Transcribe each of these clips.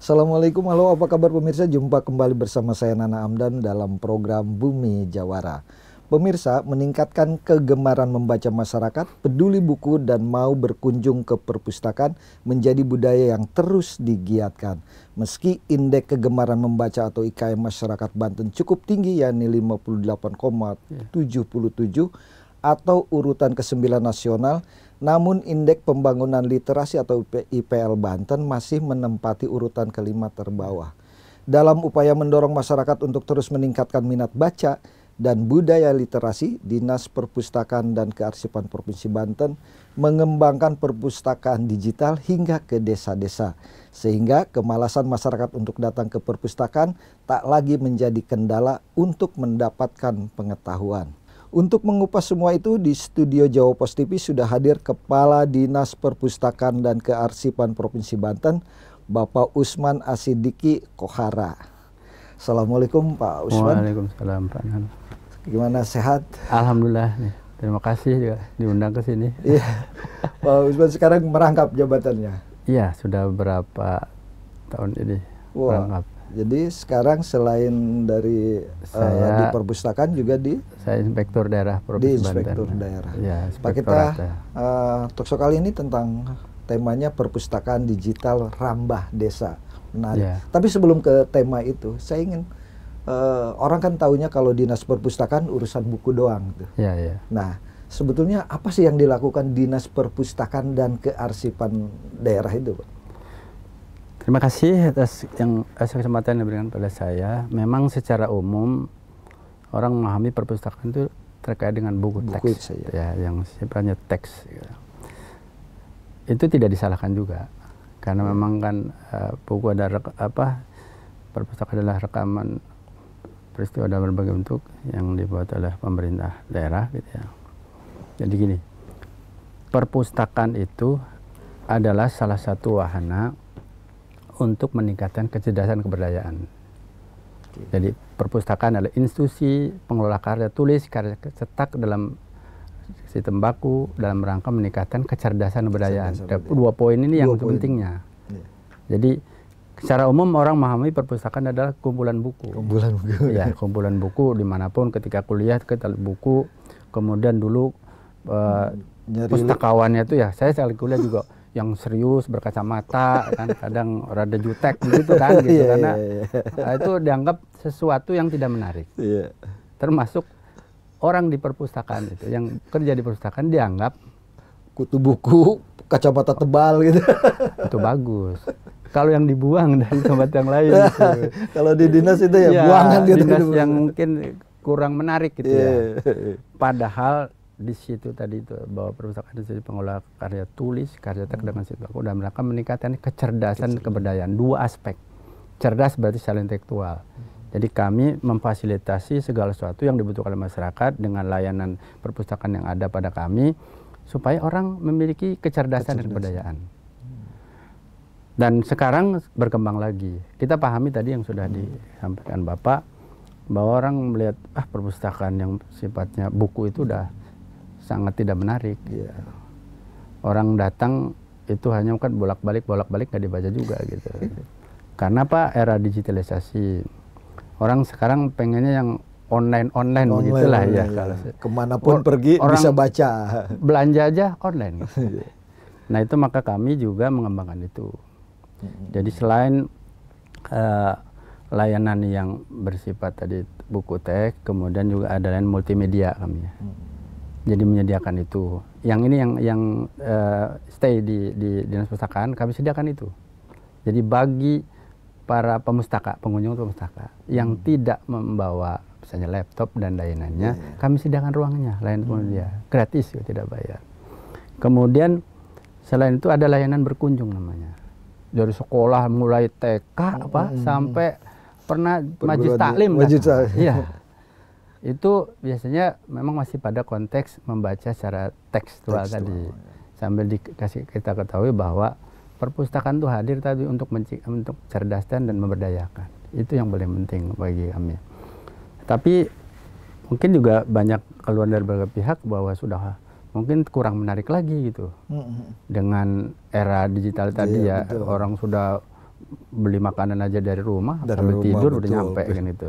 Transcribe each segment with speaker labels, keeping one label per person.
Speaker 1: Assalamualaikum, halo apa kabar pemirsa? Jumpa kembali bersama saya Nana Amdan dalam program Bumi Jawara. Pemirsa, meningkatkan kegemaran membaca masyarakat, peduli buku dan mau berkunjung ke perpustakaan menjadi budaya yang terus digiatkan. Meski indeks kegemaran membaca atau IKM masyarakat Banten cukup tinggi yakni 58,77 atau urutan ke-9 nasional, namun Indeks Pembangunan Literasi atau IPL Banten masih menempati urutan kelima terbawah. Dalam upaya mendorong masyarakat untuk terus meningkatkan minat baca dan budaya literasi, Dinas Perpustakaan dan Kearsipan Provinsi Banten mengembangkan perpustakaan digital hingga ke desa-desa. Sehingga kemalasan masyarakat untuk datang ke perpustakaan tak lagi menjadi kendala untuk mendapatkan pengetahuan. Untuk mengupas semua itu di studio Jawa Pos TV sudah hadir Kepala Dinas Perpustakaan dan Kearsipan Provinsi Banten, Bapak Usman Asidiki Kohara. Assalamualaikum Pak Usman. Waalaikumsalam Pak Nan. Gimana sehat? Alhamdulillah. nih. Terima kasih juga diundang ke sini. Iya. Pak Usman sekarang merangkap jabatannya. Iya, sudah berapa tahun ini Wah. merangkap? Jadi sekarang selain dari eh, saya, uh, di perpustakaan juga di
Speaker 2: saya inspektur daerah di inspektur
Speaker 1: Banten. daerah. Ya, Pak kita uh, untuk kali ini tentang temanya perpustakaan digital rambah desa. Menarik. Ya. Tapi sebelum ke tema itu, saya ingin uh, orang kan tahunya kalau dinas perpustakaan urusan buku doang tuh. Ya, ya. Nah, sebetulnya apa sih yang dilakukan dinas perpustakaan dan kearsipan daerah itu, Pak?
Speaker 2: Terima kasih atas yang atas kesempatan yang diberikan pada saya. Memang secara umum orang memahami perpustakaan itu terkait dengan buku, buku teks saya. ya yang sifatnya teks. Ya. Itu tidak disalahkan juga karena hmm. memang kan uh, buku ada apa perpustakaan adalah rekaman peristiwa dalam berbagai bentuk yang dibuat oleh pemerintah daerah gitu ya. Jadi gini, perpustakaan itu adalah salah satu wahana untuk meningkatkan kecerdasan keberdayaan. Oke. Jadi perpustakaan adalah institusi pengelola karya tulis, karya cetak dalam sistem baku dalam rangka meningkatkan kecerdasan keberdayaan. Ada dua poin ini dua yang poin. pentingnya. Ya. Jadi secara umum orang memahami perpustakaan adalah kumpulan buku. Kumpulan buku. Ya, kumpulan buku dimanapun ketika kuliah kita buku, kemudian dulu uh, pustakawannya itu ya saya sekali kuliah juga yang serius berkacamata kan kadang rada jutek begitu kan gitu yeah, karena yeah, iya, iya. yeah. itu dianggap sesuatu yang tidak menarik yeah. termasuk orang di perpustakaan itu yang kerja di perpustakaan dianggap
Speaker 1: kutu buku kacamata tebal gitu itu bagus kalau yang dibuang dari tempat yang lain gitu. kalau di dinas itu ya, ya buangan gitu dinas yang mungkin
Speaker 2: kurang menarik gitu yeah. ya iya, padahal di situ tadi itu bahwa perpustakaan itu jadi pengolah karya tulis, karya teks hmm. dengan situ aku dan mereka meningkatkan kecerdasan Kecerdas. keberdayaan dua aspek. Cerdas berarti secara intelektual. Hmm. Jadi kami memfasilitasi segala sesuatu yang dibutuhkan oleh masyarakat dengan layanan perpustakaan yang ada pada kami supaya orang memiliki kecerdasan, kecerdasan. dan keberdayaan. Dan sekarang berkembang lagi. Kita pahami tadi yang sudah hmm. disampaikan Bapak bahwa orang melihat ah perpustakaan yang sifatnya buku itu udah sangat tidak menarik. Yeah. Orang datang itu hanya kan bolak-balik bolak-balik nggak dibaca juga gitu. Karena apa era digitalisasi orang sekarang pengennya yang online online, online begitulah ya. online, ya kalau kemanapun Or, pergi orang bisa baca belanja aja online. Gitu. Iya. nah itu maka kami juga mengembangkan itu. Jadi selain uh, layanan yang bersifat tadi buku teks, kemudian juga ada lain multimedia kami Hmm jadi menyediakan itu. Yang ini yang yang uh, stay di, di dinas perpustakaan kami sediakan itu. Jadi bagi para pemustaka, pengunjung pemustaka yang hmm. tidak membawa misalnya laptop dan layanannya, yeah, yeah. kami sediakan ruangnya, lain hmm. dia gratis, ya, tidak bayar. Kemudian selain itu ada layanan berkunjung namanya. Dari sekolah mulai TK apa hmm. sampai pernah majlis taklim. Majlis taklim. Iya. itu biasanya memang masih pada konteks membaca secara tekstual, tekstual tadi. Ya. Sambil dikasih kita ketahui bahwa perpustakaan itu hadir tadi untuk untuk cerdaskan dan memberdayakan. Itu yang paling penting bagi kami. Tapi mungkin juga banyak keluhan dari berbagai pihak bahwa sudah mungkin kurang menarik lagi gitu. Mm-hmm. Dengan era digital tadi iya, ya betul. orang sudah beli makanan aja dari rumah dari sambil rumah, tidur betul, udah nyampe kan itu.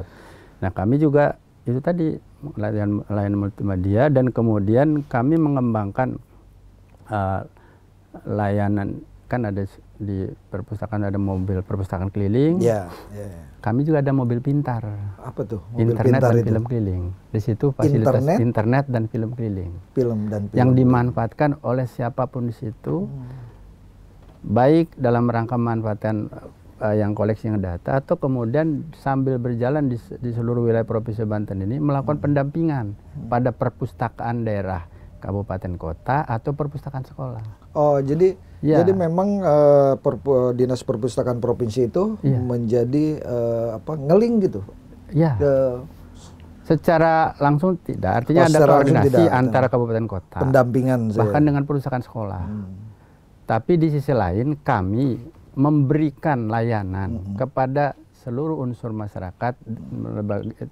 Speaker 2: Nah, kami juga itu tadi layanan layanan multimedia dan kemudian kami mengembangkan uh, layanan kan ada di perpustakaan ada mobil perpustakaan keliling. Iya. yeah, yeah. Kami juga ada mobil pintar.
Speaker 1: Apa tuh? Mobil internet dan itu? film keliling.
Speaker 2: Di situ fasilitas internet, internet dan film keliling.
Speaker 1: Film dan film. Yang
Speaker 2: dimanfaatkan oleh siapapun di situ. Hmm. Baik dalam rangka manfaatan uh, yang koleksi yang data atau kemudian sambil berjalan di, di seluruh wilayah provinsi Banten ini melakukan hmm. pendampingan hmm. pada perpustakaan daerah kabupaten kota atau perpustakaan sekolah.
Speaker 1: Oh, jadi ya. jadi memang uh, perpu, dinas perpustakaan provinsi itu ya. menjadi uh, apa ngeling gitu. Ya. Ke,
Speaker 2: secara langsung tidak. Artinya oh, ada koordinasi tidak. Ya. antara kabupaten
Speaker 1: kota. Pendampingan bahkan saya.
Speaker 2: dengan perpustakaan sekolah. Hmm. Tapi di sisi lain kami memberikan layanan mm -hmm. kepada seluruh unsur masyarakat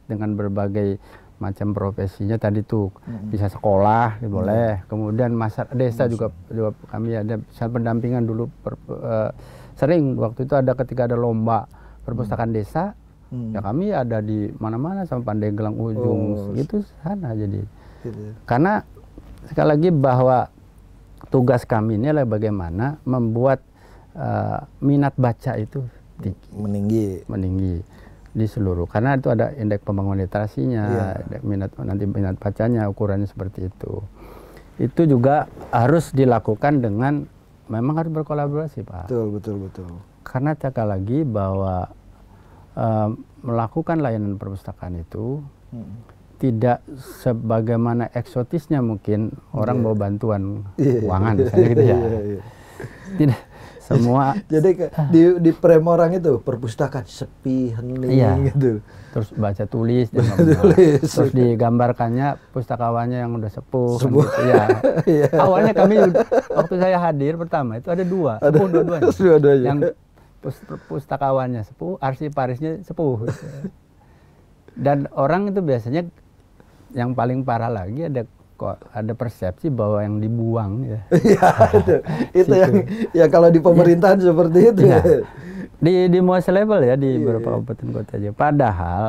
Speaker 2: dengan berbagai macam profesinya tadi tuh bisa sekolah -hmm. boleh kemudian masyarakat desa juga juga kami ada saat pendampingan dulu per, uh, sering waktu itu ada ketika ada lomba perpustakaan hmm. desa hmm. ya kami ada di mana-mana sama gelang ujung oh. gitu sana jadi gitu. Ya. karena sekali lagi bahwa tugas kami ini adalah bagaimana membuat Eh, minat baca itu tinggi. meninggi meninggi di seluruh karena itu ada indeks pembangunan literasinya yeah. minat nanti minat bacanya ukurannya seperti itu itu juga harus dilakukan dengan memang harus berkolaborasi pak betul betul betul karena cakap lagi bahwa uh, melakukan layanan perpustakaan itu hmm tidak sebagaimana eksotisnya mungkin orang yeah. bawa bantuan yeah. keuangan misalnya gitu ya. Yeah, yeah.
Speaker 1: Tidak semua jadi ke, di di orang itu perpustakaan sepi hening iya. gitu
Speaker 2: terus baca tulis baca tulis terus digambarkannya pustakawannya yang udah sepuh kan gitu. ya yeah. awalnya kami waktu saya hadir pertama itu ada dua sepuh dua-duanya dua ada yang pustakawannya sepuh arsiparisnya sepuh gitu. dan orang itu biasanya yang paling parah lagi ada kok ada persepsi bahwa yang dibuang
Speaker 1: ya. Iya, itu, itu yang ya kalau di pemerintahan iya. seperti itu. ya.
Speaker 2: di di most level ya di ya, beberapa kabupaten ya. kota aja. Padahal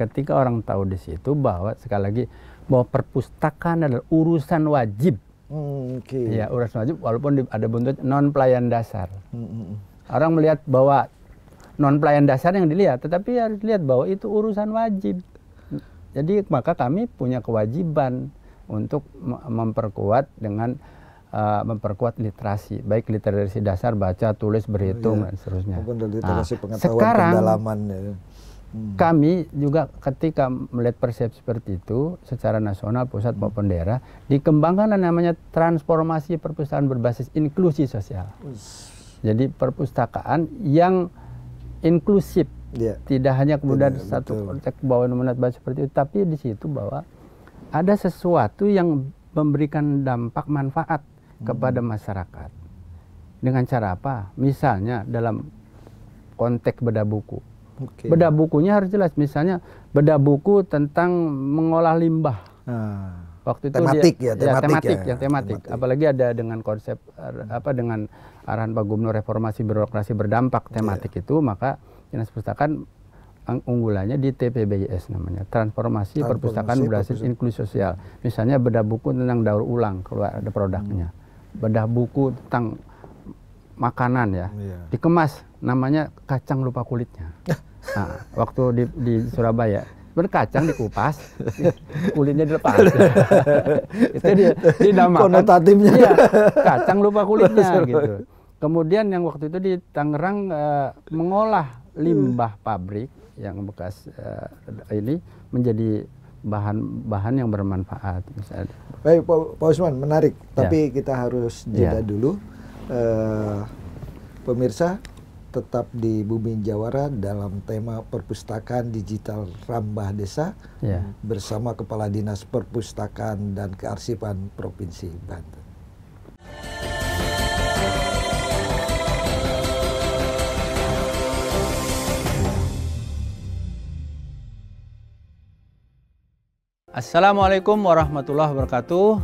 Speaker 2: ketika orang tahu di situ bahwa sekali lagi bahwa perpustakaan adalah urusan wajib. Hmm, okay. Ya urusan wajib walaupun di, ada bentuk non pelayan dasar. Hmm, hmm, hmm. Orang melihat bahwa non pelayan dasar yang dilihat, tetapi harus lihat bahwa itu urusan wajib. Jadi maka kami punya kewajiban untuk memperkuat dengan uh, memperkuat literasi, baik literasi dasar baca, tulis, berhitung oh, iya. dan seterusnya. nah, sekarang, ya. Hmm. Kami juga ketika melihat persepsi seperti itu secara nasional pusat hmm. maupun daerah dikembangkan namanya transformasi perpustakaan berbasis inklusi sosial. Ush. Jadi perpustakaan yang inklusif, yeah. tidak hanya kemudian yeah, satu konsep bahwa minat baca seperti itu, tapi di situ bahwa ada sesuatu yang memberikan dampak manfaat hmm. kepada masyarakat. Dengan cara apa? Misalnya dalam konteks bedah buku. Okay. Bedah bukunya harus jelas. Misalnya bedah buku tentang mengolah limbah. Nah waktu itu tematik dia, ya, ya tematik, ya, tematik ya, ya tematik. tematik. Apalagi ada dengan konsep hmm. apa dengan arahan Pak Gubernur reformasi birokrasi berdampak iya. tematik yeah. itu maka Dinas Perpustakaan unggulannya di TPBJS namanya transformasi, transformasi perpustakaan berbasis inklusi sosial misalnya bedah buku tentang daur ulang keluar ada produknya hmm. bedah buku tentang makanan ya yeah. dikemas namanya kacang lupa kulitnya nah, waktu di, di Surabaya berkacang dikupas, kulitnya dilepas. itu dia dinamakan konotatifnya iya, kacang lupa kulitnya gitu. Kemudian yang waktu itu di Tangerang uh, mengolah limbah pabrik yang bekas uh, ini menjadi bahan-bahan yang bermanfaat
Speaker 1: Baik Pak, Pak Usman, menarik. Ya. Tapi kita harus jeda ya. dulu. Uh, pemirsa tetap di Bumi Jawara dalam tema perpustakaan digital Rambah Desa ya. bersama Kepala Dinas Perpustakaan dan Kearsipan Provinsi Banten.
Speaker 2: Assalamualaikum warahmatullahi wabarakatuh.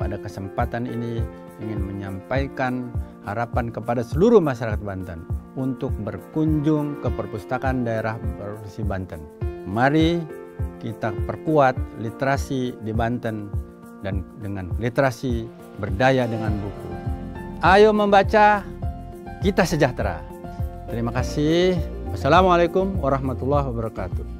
Speaker 2: Pada kesempatan ini ingin menyampaikan harapan kepada seluruh masyarakat Banten untuk berkunjung ke perpustakaan daerah Provinsi Banten. Mari kita perkuat literasi di Banten dan dengan literasi berdaya dengan buku. Ayo membaca, kita sejahtera. Terima kasih. Assalamualaikum warahmatullahi wabarakatuh.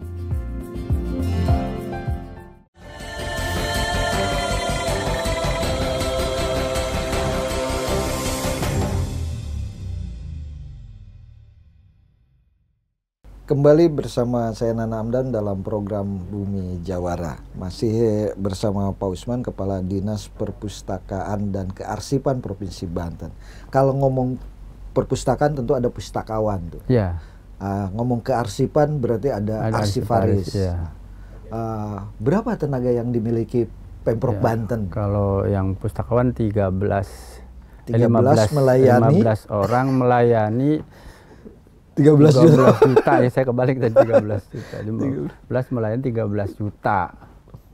Speaker 1: Kembali bersama saya Nana Amdan dalam program Bumi Jawara. Masih bersama Pak Usman, Kepala Dinas Perpustakaan dan Kearsipan Provinsi Banten. Kalau ngomong perpustakaan tentu ada pustakawan tuh. Yeah. Ya. Uh, ngomong kearsipan berarti ada, ada arsiparis. yeah. Ya. uh, berapa tenaga yang dimiliki Pemprov yeah. Banten? Kalau yang pustakawan 13
Speaker 2: 13 15, melayani 15 orang melayani tiga belas juta. ya saya kebalik tadi belas juta. lima melayan melayani belas juta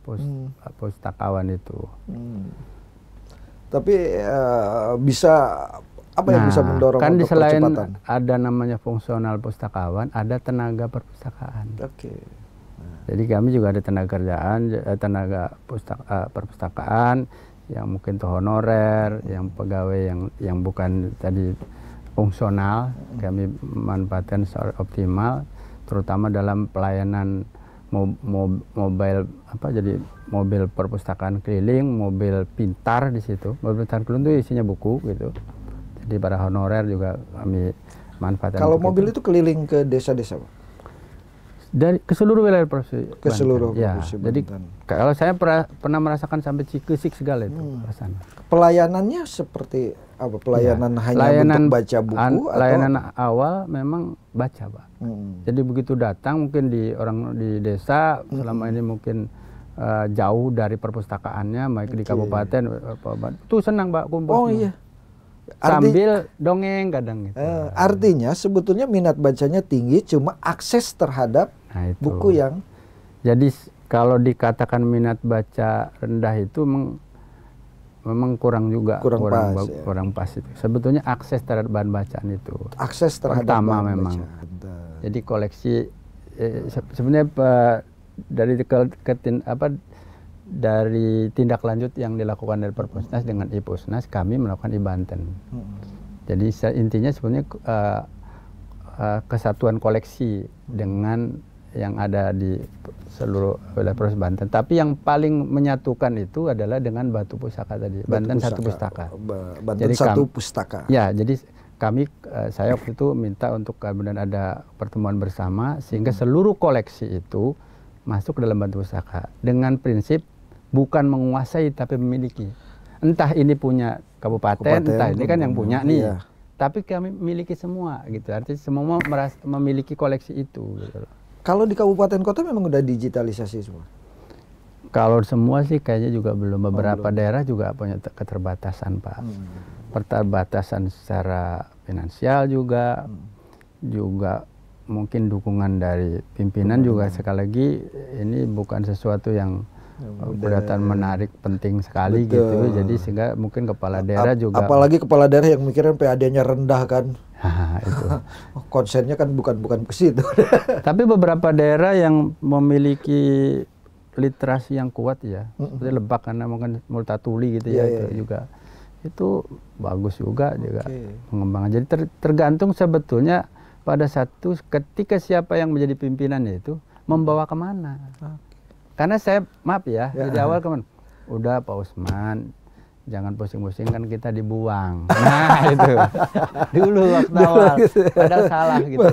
Speaker 2: pos, hmm. takawan itu.
Speaker 1: Hmm. Tapi uh, bisa apa nah, bisa mendorong kan untuk di selain
Speaker 2: ada namanya fungsional pustakawan, ada tenaga perpustakaan. Oke. Okay. Jadi kami juga ada tenaga kerjaan, eh, tenaga pustaka, eh, perpustakaan yang mungkin itu honorer, yang pegawai yang yang bukan tadi fungsional, kami manfaatkan secara optimal, terutama dalam pelayanan mob, mob, mobile apa jadi mobil perpustakaan keliling, mobil pintar di situ. Mobil pintar keliling itu isinya buku gitu. Jadi para honorer juga kami manfaatkan. Kalau mobil
Speaker 1: itu. itu keliling ke desa-desa,
Speaker 2: dari ke seluruh wilayah provinsi ke seluruh ya, provinsi ya, Jadi kalau saya pra, pernah merasakan sampai cikisik segala itu hmm. sana
Speaker 1: pelayanannya seperti apa pelayanan ya, hanya layanan, untuk baca buku an, atau layanan
Speaker 2: awal memang baca pak hmm. jadi begitu datang mungkin di orang di desa hmm. selama ini mungkin uh, jauh dari perpustakaannya baik okay. di kabupaten
Speaker 1: tuh senang pak kumpul oh iya Arti, sambil dongeng kadang gitu. Uh, artinya sebetulnya minat bacanya tinggi cuma akses terhadap nah, buku yang jadi kalau
Speaker 2: dikatakan minat baca rendah itu memang kurang juga kurang, kurang pas, ya. kurang pas itu. Sebetulnya akses terhadap bahan bacaan itu akses terhadap pertama bahan memang. Bacaan. Jadi koleksi eh, sebenarnya eh, dari ke, ke apa dari tindak lanjut yang dilakukan dari Perpusnas dengan Ipusnas kami melakukan di Banten. Hmm. Jadi intinya sebenarnya uh, uh, kesatuan koleksi dengan yang ada di seluruh wilayah Provinsi Banten. Tapi yang paling menyatukan itu adalah dengan Batu Pusaka tadi. Batu Banten pusaka. satu pustaka. Oh, Banten jadi satu pustaka. Ya, jadi kami eh, saya waktu itu minta untuk kemudian ada pertemuan bersama sehingga hmm. seluruh koleksi itu masuk dalam Batu Pusaka dengan prinsip bukan menguasai tapi memiliki. Entah ini punya
Speaker 1: kabupaten, kabupaten entah ini kan yang hmm, punya nih. Iya.
Speaker 2: Tapi kami miliki semua gitu. Artinya semua
Speaker 1: merasa memiliki koleksi itu gitu kalau di kabupaten kota memang udah digitalisasi semua.
Speaker 2: Kalau semua sih kayaknya juga belum. Oh, Beberapa oh, belum. daerah juga punya keterbatasan, Pak. Hmm. Keterbatasan secara finansial juga, hmm. juga mungkin dukungan dari pimpinan juga sekali lagi ini bukan sesuatu yang eh, kelihatan ya. menarik penting sekali gitu. Betul. gitu jadi sehingga mungkin kepala daerah Ap juga
Speaker 1: apalagi kepala daerah yang mikirin PAD-nya rendah kan Oh, konsennya kan bukan bukan ke situ. Tapi beberapa daerah yang memiliki
Speaker 2: literasi yang kuat ya, mm -mm. seperti Lebak karena mungkin multatuli gitu yeah, ya yeah, itu iya, iya. juga itu bagus juga okay. juga pengembangan. Jadi ter, tergantung sebetulnya pada satu ketika siapa yang menjadi pimpinan itu membawa kemana. Okay. Karena saya maaf ya, yeah. dari awal kemana? Udah Pak Usman, jangan pusing-pusing kan kita dibuang. Nah itu dulu waktu awal gitu. Ada salah gitu.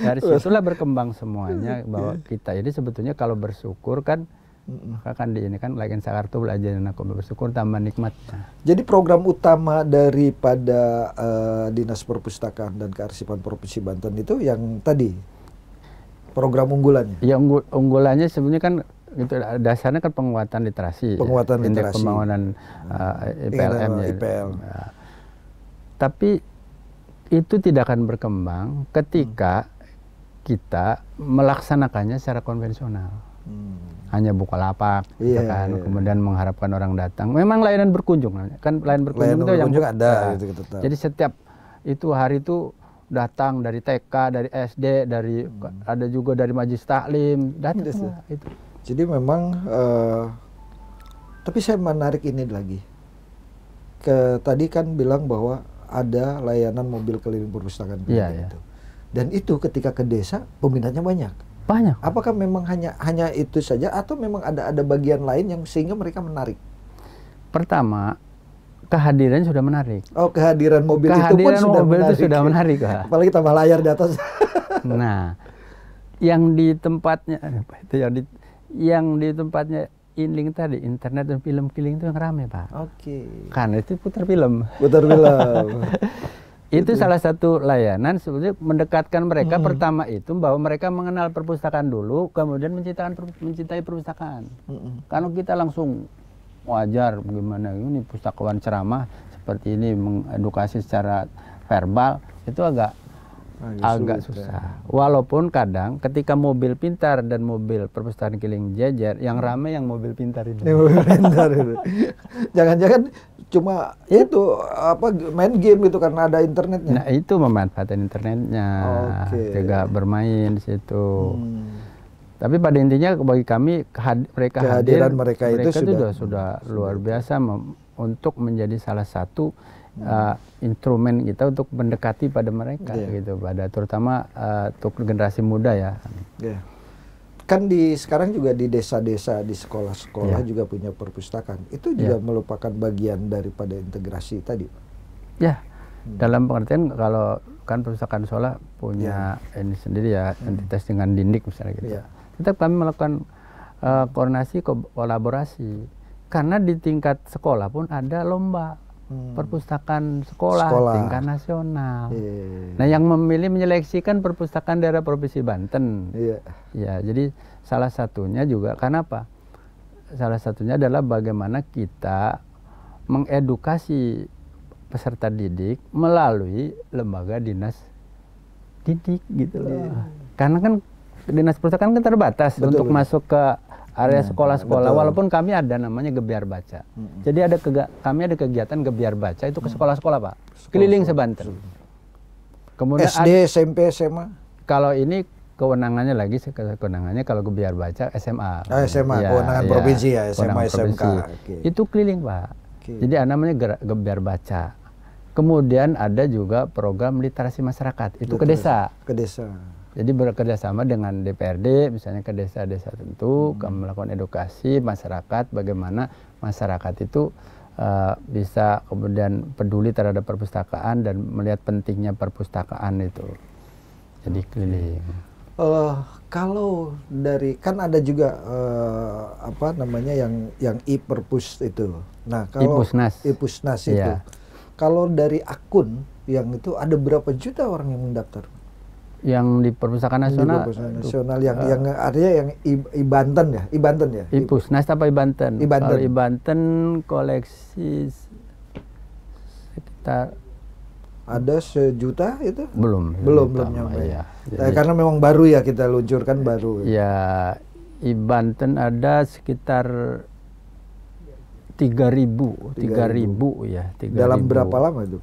Speaker 2: Dari situlah berkembang semuanya bahwa iya. kita ini sebetulnya kalau bersyukur kan maka kan di ini kan lain tuh belajar dan aku bersyukur tambah
Speaker 1: nikmat. Jadi program utama daripada uh, dinas perpustakaan dan kearsipan provinsi Banten itu yang tadi program unggulannya. Ya unggul, unggulannya sebenarnya kan itu
Speaker 2: dasarnya kan penguatan literasi. Penguatan eh, eh, ya. literasi. Indeks pembangunan uh, IPLM ya. IPL. Ya. Tapi itu tidak akan berkembang ketika hmm. kita melaksanakannya secara konvensional. Hmm. Hanya buka lapak, gitu yeah, kan. Yeah. Kemudian mengharapkan orang datang. Memang layanan berkunjung, kan layanan berkunjung layanan itu berkunjung yang ada. Ya. Gitu, gitu, Jadi setiap itu hari itu datang dari TK, dari
Speaker 1: SD, dari hmm. ada juga dari Majelis Taklim, datang yes, iya itu. Jadi memang uh, tapi saya menarik ini lagi. Ke tadi kan bilang bahwa ada layanan mobil keliling perpustakaan ya, ya. itu. Iya. Dan itu ketika ke desa peminatnya banyak. Banyak. Apakah memang hanya hanya itu saja atau memang ada ada bagian lain yang sehingga mereka menarik?
Speaker 2: Pertama, kehadiran sudah menarik. Oh,
Speaker 1: kehadiran mobil kehadiran itu pun sudah mobil menarik. Itu sudah ya. menarik. Ya. Apalagi tambah layar di atas.
Speaker 2: nah, yang di tempatnya eh, itu yang di yang di tempatnya Inling tadi internet dan film kiling itu yang rame pak. Oke. Okay. Karena itu putar film.
Speaker 1: Putar film.
Speaker 2: itu gitu. salah satu layanan sebetulnya mendekatkan mereka hmm. pertama itu bahwa mereka mengenal perpustakaan dulu, kemudian mencintai perpustakaan. Hmm. Karena kita langsung wajar bagaimana ini pustakawan ceramah seperti ini mengedukasi secara verbal itu agak
Speaker 1: Ah, agak ya. susah.
Speaker 2: Walaupun kadang ketika mobil pintar dan mobil perpustakaan keliling jajar, yang hmm.
Speaker 1: ramai yang mobil pintar ini. mobil pintar itu. Jangan-jangan cuma itu apa main game gitu karena ada internetnya. Nah
Speaker 2: itu memanfaatkan internetnya, okay. juga bermain di situ. Hmm. Tapi pada intinya bagi kami had, mereka kehadiran hadir, mereka itu mereka sudah, sudah sudah luar biasa untuk menjadi salah satu hmm. uh, instrumen kita untuk mendekati pada mereka yeah. gitu pada terutama uh, untuk generasi muda ya.
Speaker 1: Yeah. Kan di sekarang juga di desa-desa di sekolah-sekolah yeah. juga punya perpustakaan. Itu iya. juga yeah. merupakan bagian daripada integrasi tadi.
Speaker 2: Ya. Yeah. Hmm. Dalam pengertian kalau kan perpustakaan sekolah punya yeah. ini sendiri ya hmm. entitas dengan dinding misalnya gitu. Yeah. Tetap kami melakukan uh, koordinasi kolaborasi karena di tingkat sekolah pun ada lomba hmm. perpustakaan sekolah, sekolah tingkat nasional. Yeah. Iya, iya. Nah, yang memilih menyeleksikan perpustakaan daerah provinsi Banten. Yeah. Ya, jadi salah satunya juga karena apa? Salah satunya adalah bagaimana kita mengedukasi peserta didik melalui lembaga dinas didik gitu loh. Yeah. Karena kan dinas perpustakaan kan terbatas betul, untuk masuk ke area iya, sekolah-sekolah ya, walaupun kami ada namanya gebiar baca hmm. jadi ada kami ada kegiatan gebiar baca itu ke sekolah-sekolah pak sekolah, keliling sebanten kemudian SD ada, SMP SMA kalau ini kewenangannya lagi kewenangannya kalau gebiar baca SMA oh, ah, SMA ya, kewenangan ya, provinsi ya SMA SMK okay. itu keliling pak okay. jadi ah, namanya gebiar baca kemudian ada juga program literasi masyarakat itu Betul. ke desa ke desa jadi sama dengan DPRD, misalnya ke desa-desa tentu, hmm. melakukan edukasi masyarakat, bagaimana masyarakat itu uh, bisa kemudian peduli terhadap perpustakaan dan melihat pentingnya perpustakaan itu. Jadi
Speaker 1: keliling. Uh, kalau dari kan ada juga uh, apa namanya yang yang e-perpus itu. Nah kalau ipusnas, ipusnas itu. Yeah. Kalau dari akun yang itu ada berapa juta orang yang mendaftar?
Speaker 2: yang di perpustakaan nasional. Di perpustakaan nasional yang uh, yang
Speaker 1: artinya yang Ibanten ya, Ibanten ya. Ipus,
Speaker 2: apa Ibanten.
Speaker 1: Ibanten. Kalau Ibanten koleksi sekitar ada sejuta itu? Belum. Belum belum nyampe. Ya. Iya. Eh, Jadi, karena memang baru ya kita luncurkan baru. Ya,
Speaker 2: iya, Ibanten ada sekitar tiga ribu, tiga ribu ya. 3 Dalam ribu. berapa lama itu?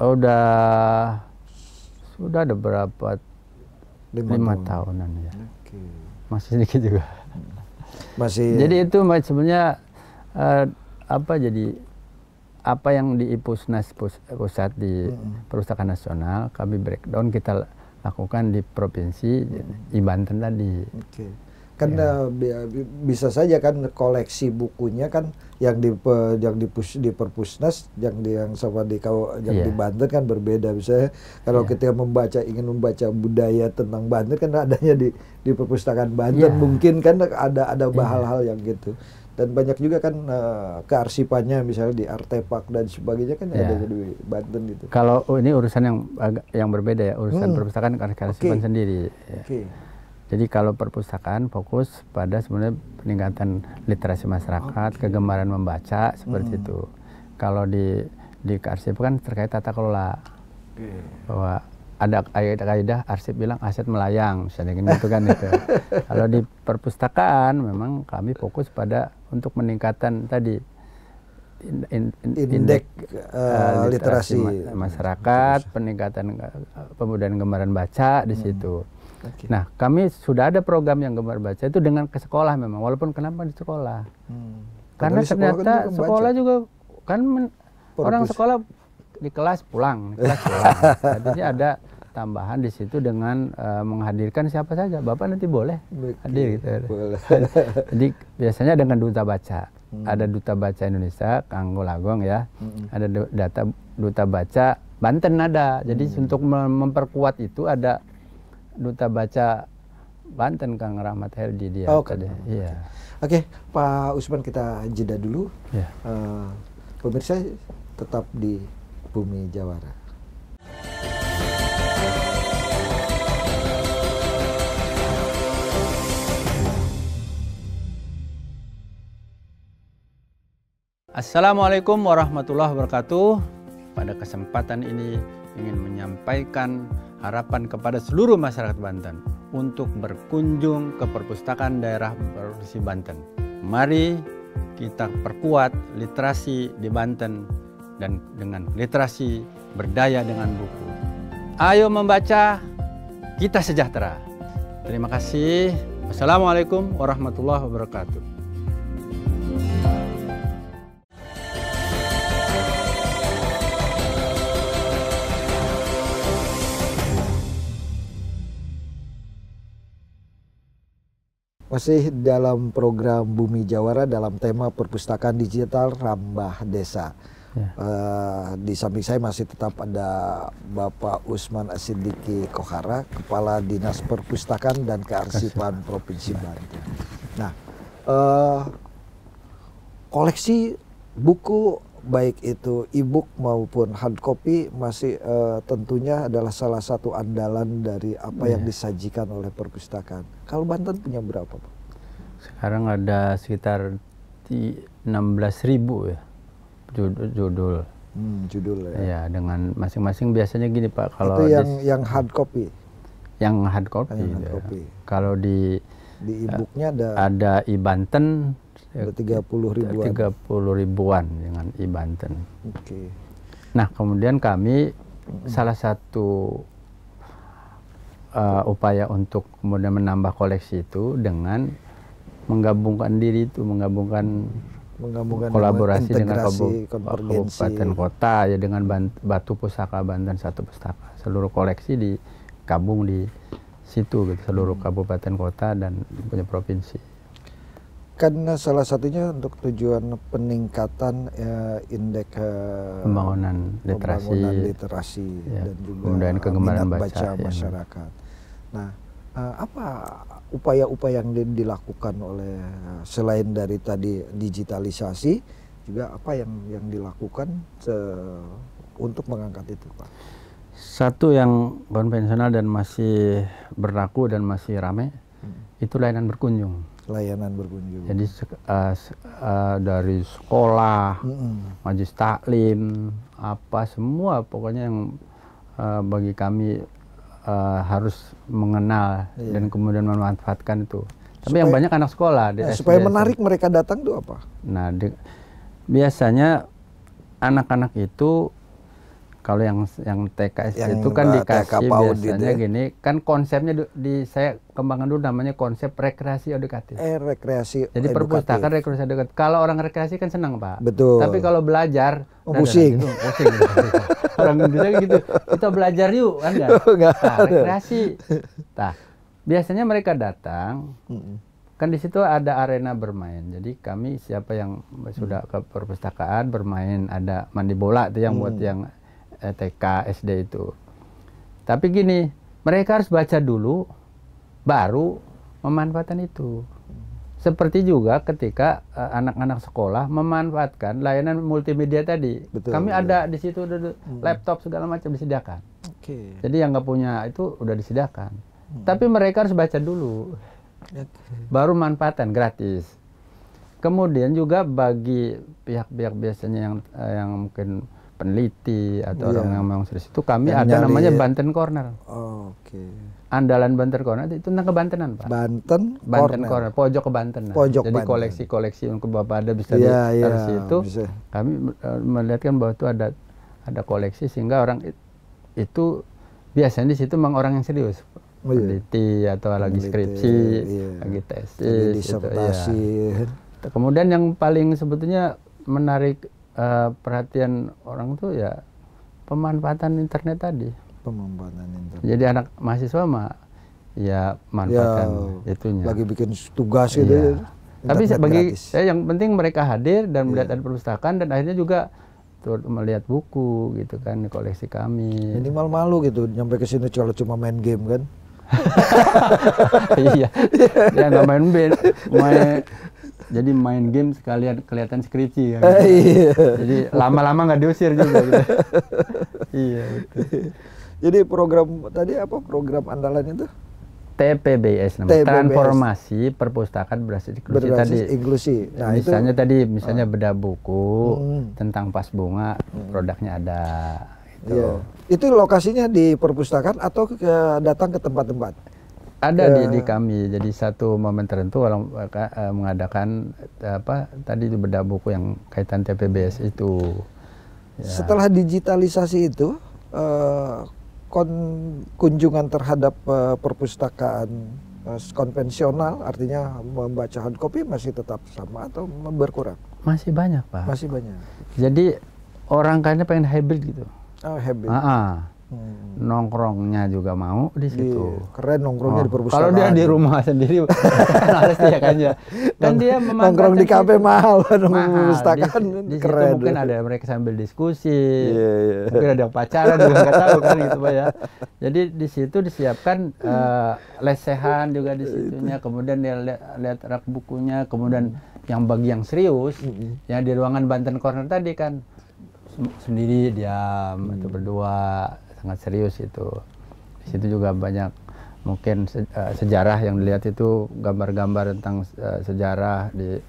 Speaker 2: Oh, udah sudah ada berapa? Lima, lima tahunan ya. Okay. Masih sedikit juga. Masih. Jadi itu sebenarnya uh, apa jadi apa yang di Ipusnas pusat di hmm. Perpustakaan Nasional kami breakdown kita lakukan di provinsi hmm. di Banten tadi. Okay
Speaker 1: kan yeah. Iya. bisa saja kan koleksi bukunya kan yang di yang di di perpusnas yang di yang sama di kau yang yeah. di Banten kan berbeda misalnya kalau yeah. kita membaca ingin membaca budaya tentang Banten kan adanya di di perpustakaan Banten yeah. mungkin kan ada ada hal iya. hal-hal yang gitu dan banyak juga kan eh, kearsipannya misalnya di artefak dan sebagainya kan yeah. ada di Banten gitu
Speaker 2: kalau oh, ini urusan yang yang berbeda ya urusan hmm. perpustakaan kan kearsipan okay. sendiri ya. okay jadi kalau perpustakaan fokus pada sebenarnya peningkatan literasi masyarakat, okay. kegemaran membaca seperti hmm. itu. Kalau di di arsip kan terkait tata kelola okay. bahwa ada ayat kaidah arsip bilang aset melayang misalnya kan gitu kan itu. kalau di perpustakaan memang kami fokus pada untuk peningkatan tadi in, in, in, indeks uh, literasi, literasi masyarakat, literasi. peningkatan eh, pemudaan gemaran baca di hmm. situ Okay. Nah, kami sudah ada program yang Gemar Baca itu dengan ke sekolah memang, walaupun kenapa di sekolah. Hmm. Karena sekolah ternyata kan sekolah juga kan men, orang sekolah di kelas pulang, di kelas pulang. Artinya ada tambahan di situ dengan uh, menghadirkan siapa saja. Bapak nanti boleh hadir gitu. Boleh. Jadi biasanya dengan duta baca. Hmm. Ada duta baca Indonesia, Kang Golagong ya. Hmm. Ada data duta baca Banten ada. Jadi hmm. untuk memperkuat itu ada duta baca Banten Kang Rahmat Herdi dia oh, tadi. Iya.
Speaker 1: Oke, okay, Pak Usman kita jeda dulu. Yeah. Iya. Uh, pemirsa tetap di Bumi Jawara.
Speaker 2: Assalamualaikum warahmatullahi wabarakatuh. Pada kesempatan ini ingin menyampaikan harapan kepada seluruh masyarakat Banten untuk berkunjung ke perpustakaan daerah Provinsi Banten. Mari kita perkuat literasi di Banten dan dengan literasi berdaya dengan buku. Ayo membaca, kita sejahtera. Terima kasih. Assalamualaikum warahmatullahi wabarakatuh.
Speaker 1: Masih dalam program Bumi Jawara dalam tema perpustakaan digital Rambah Desa. Ya. Uh, di samping saya masih tetap ada Bapak Usman Asidiki Kohara, Kepala Dinas Perpustakaan dan Kearsipan Provinsi Banten. Nah, uh, koleksi buku baik itu e-book maupun hard copy masih uh, tentunya adalah salah satu andalan dari apa yeah. yang iya. disajikan oleh perpustakaan. Kalau Banten punya berapa, Pak? Sekarang
Speaker 2: ada sekitar 16.000 ya judul. judul. Hmm, judul ya. Iya, dengan masing-masing biasanya gini, Pak, kalau Itu yang
Speaker 1: yang hard copy. Yang hard copy. Yang hard copy. Ya.
Speaker 2: Kalau di di e-booknya ada ada e-Banten
Speaker 1: ya, tiga 30 ribuan.
Speaker 2: 30 ribuan dengan Ibanten. Oke. Okay. Nah, kemudian kami
Speaker 1: hmm. salah
Speaker 2: satu uh, upaya untuk kemudian menambah koleksi itu dengan menggabungkan diri itu, menggabungkan menggabungkan kolaborasi dengan kabupaten kota ya dengan batu pusaka Banten satu pustaka seluruh koleksi di kabung di situ gitu seluruh kabupaten kota dan punya provinsi.
Speaker 1: Kan salah satunya untuk tujuan peningkatan ya, indeks eh, pembangunan literasi, pembangunan literasi ya, dan juga kemudian kegemaran baca, baca ya. masyarakat. Ya. Nah, eh, apa upaya-upaya yang dilakukan oleh selain dari tadi digitalisasi juga apa yang yang dilakukan untuk mengangkat itu, Pak?
Speaker 2: Satu yang konvensional dan masih berlaku dan masih ramai hmm. itu layanan berkunjung
Speaker 1: layanan berkunjung.
Speaker 2: Jadi uh, uh, dari sekolah, mm -hmm. majelis taklim, apa semua pokoknya yang uh, bagi kami uh, harus mengenal iya. dan kemudian memanfaatkan itu. Tapi supaya, yang banyak anak sekolah. Di ya, supaya menarik
Speaker 1: mereka datang itu apa?
Speaker 2: Nah, di, biasanya anak-anak itu kalau yang yang TKS yang itu kan dikasih gitu biasanya gitu. gini, kan konsepnya di, di saya kembangkan dulu namanya konsep rekreasi edukatif. Eh rekreasi. Jadi perpustakaan rekreasi edukatif. Kalau orang rekreasi kan senang pak. Betul. Tapi kalau belajar oh, nah, pusing. Nah, gitu, pusing. orang bilang gitu. Kita belajar yuk kan enggak? Nah, rekreasi. Nah, biasanya mereka datang. kan di situ ada arena bermain. Jadi kami siapa yang sudah mm. ke perpustakaan bermain ada mandi bola itu yang hmm. buat mm. yang Eh, TK SD itu. Tapi gini, mereka harus baca dulu baru memanfaatkan itu. Seperti juga ketika eh, anak-anak uh, sekolah memanfaatkan layanan multimedia tadi. Betul, Kami betul. ada di situ ada hmm. laptop segala macam disediakan. Okay. Jadi yang nggak punya itu udah disediakan. Hmm. Tapi mereka harus baca dulu, okay. baru manfaatkan gratis. Kemudian juga bagi pihak-pihak biasanya yang eh, yang mungkin peneliti atau yeah. orang yang memang serius itu kami yang ada nyari, namanya ya? Banten Corner.
Speaker 1: Oh, Oke. Okay.
Speaker 2: Andalan Banten Corner itu tentang kebantenan pak. Banten. Banten Corner, Corner pojok kebantenan. Pojok Jadi koleksi-koleksi yang bapak ada bisa yeah, di yeah, itu. Kami e, melihatkan bahwa itu ada ada koleksi sehingga orang itu biasanya di situ memang orang yang serius oh, iya. peneliti atau lagi skripsi, iya. lagi tesis, Jadi Gitu, ya. Kemudian yang paling sebetulnya menarik uh, perhatian orang tuh ya pemanfaatan internet tadi. Pemanfaatan internet. Jadi anak mahasiswa mah
Speaker 1: ya manfaatkan ya, itunya. Lagi bikin tugas gitu. Ya. ya. Tapi bagi
Speaker 2: saya yang penting mereka hadir dan iya. melihat ada perpustakaan dan akhirnya juga
Speaker 1: melihat buku gitu kan koleksi kami. Ini malu gitu nyampe ke sini kalau cuma main game kan. Iya. iya, ya nggak main band, main
Speaker 2: jadi main game sekalian kelihatan skripsi ya. Gitu. iya. Jadi lama-lama nggak diusir juga. Gitu. iya. Betul.
Speaker 1: Jadi program tadi apa program andalannya tuh?
Speaker 2: TPBS namanya TPBS. transformasi perpustakaan berbasis inklusi berbasis tadi.
Speaker 1: Inklusi. Nah, misalnya
Speaker 2: itu, tadi misalnya uh, ah. beda buku hmm. tentang pas bunga hmm. produknya ada
Speaker 1: itu. Yeah. Itu lokasinya di perpustakaan atau ke, datang ke tempat-tempat? ada ya. di, di
Speaker 2: kami jadi satu momen tertentu kalau uh, eh, mengadakan uh, apa tadi itu bedah buku yang kaitan TPBS itu ya.
Speaker 1: setelah digitalisasi itu uh, kon kunjungan terhadap uh, perpustakaan uh, konvensional artinya membaca hard copy masih tetap sama atau berkurang
Speaker 2: masih banyak pak masih banyak jadi orang kayaknya pengen hybrid gitu
Speaker 1: oh hybrid ah Hmm.
Speaker 2: Nongkrongnya juga mau oh, di situ.
Speaker 1: Gitu. Iya, keren nongkrongnya oh. di perpustakaan. Kalau dia di rumah sendiri males dia kan ya. Dan dia nongkrong di kafe mahal, nongkrong di perpustakaan di, keren. Situ mungkin ada
Speaker 2: mereka sambil diskusi. Yeah, yeah. Mungkin ada pacaran juga nggak tahu kan gitu Pak ya. Jadi di situ disiapkan uh, lesehan juga di situnya, kemudian dia lihat, lihat rak bukunya, kemudian hmm. yang bagi yang serius, mm -hmm. yang di ruangan Banten Corner tadi kan sendiri diam hmm. atau berdua sangat serius itu. Di situ juga banyak mungkin se uh, sejarah yang dilihat itu gambar-gambar tentang uh, sejarah di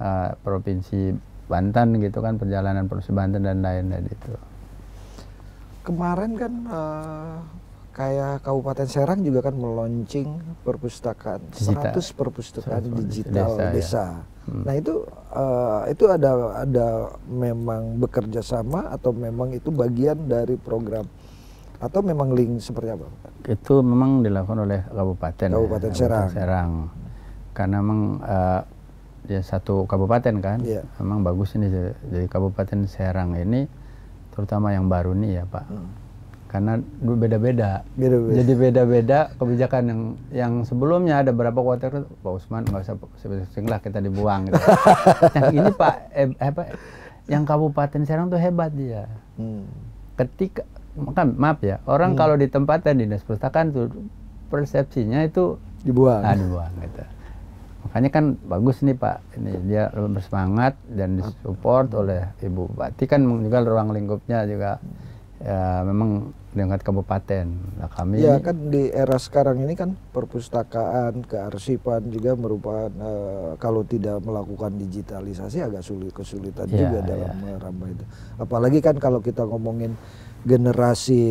Speaker 2: uh, provinsi Banten gitu kan perjalanan provinsi Banten dan lain-lain
Speaker 1: itu. Kemarin kan uh, kayak Kabupaten Serang juga kan meluncing perpustakaan Digital. 100 perpustakaan 100 digital desa. Ya. desa. Ya. Hmm. Nah itu uh, itu ada ada memang bekerja sama atau memang itu bagian dari program atau memang link seperti apa? Itu
Speaker 2: memang dilakukan oleh kabupaten. Ya, kabupaten ya, Serang. Serang. Karena memang uh, ya satu kabupaten kan, yeah. memang bagus ini jadi kabupaten Serang ini terutama yang baru nih ya Pak. Hmm. Karena beda-beda. Jadi beda-beda kebijakan yang yang sebelumnya ada berapa kuarter Pak Usman nggak usah pusing lah kita dibuang. Gitu. yang ini Pak eh, apa? Yang kabupaten Serang tuh hebat dia. Hmm. Ketika kan maaf ya orang hmm. kalau di dan dinas perpustakaan tuh persepsinya itu dibuang nah, dibuang gitu makanya kan bagus nih pak ini dia bersemangat dan hmm. disupport hmm. oleh ibu bupati kan juga ruang lingkupnya juga ya memang dengan kabupaten nah, kami ya kan
Speaker 1: di era sekarang ini kan perpustakaan kearsipan juga merupakan e, kalau tidak melakukan digitalisasi agak sulit kesulitan ya, juga dalam ya. merambah itu apalagi kan kalau kita ngomongin generasi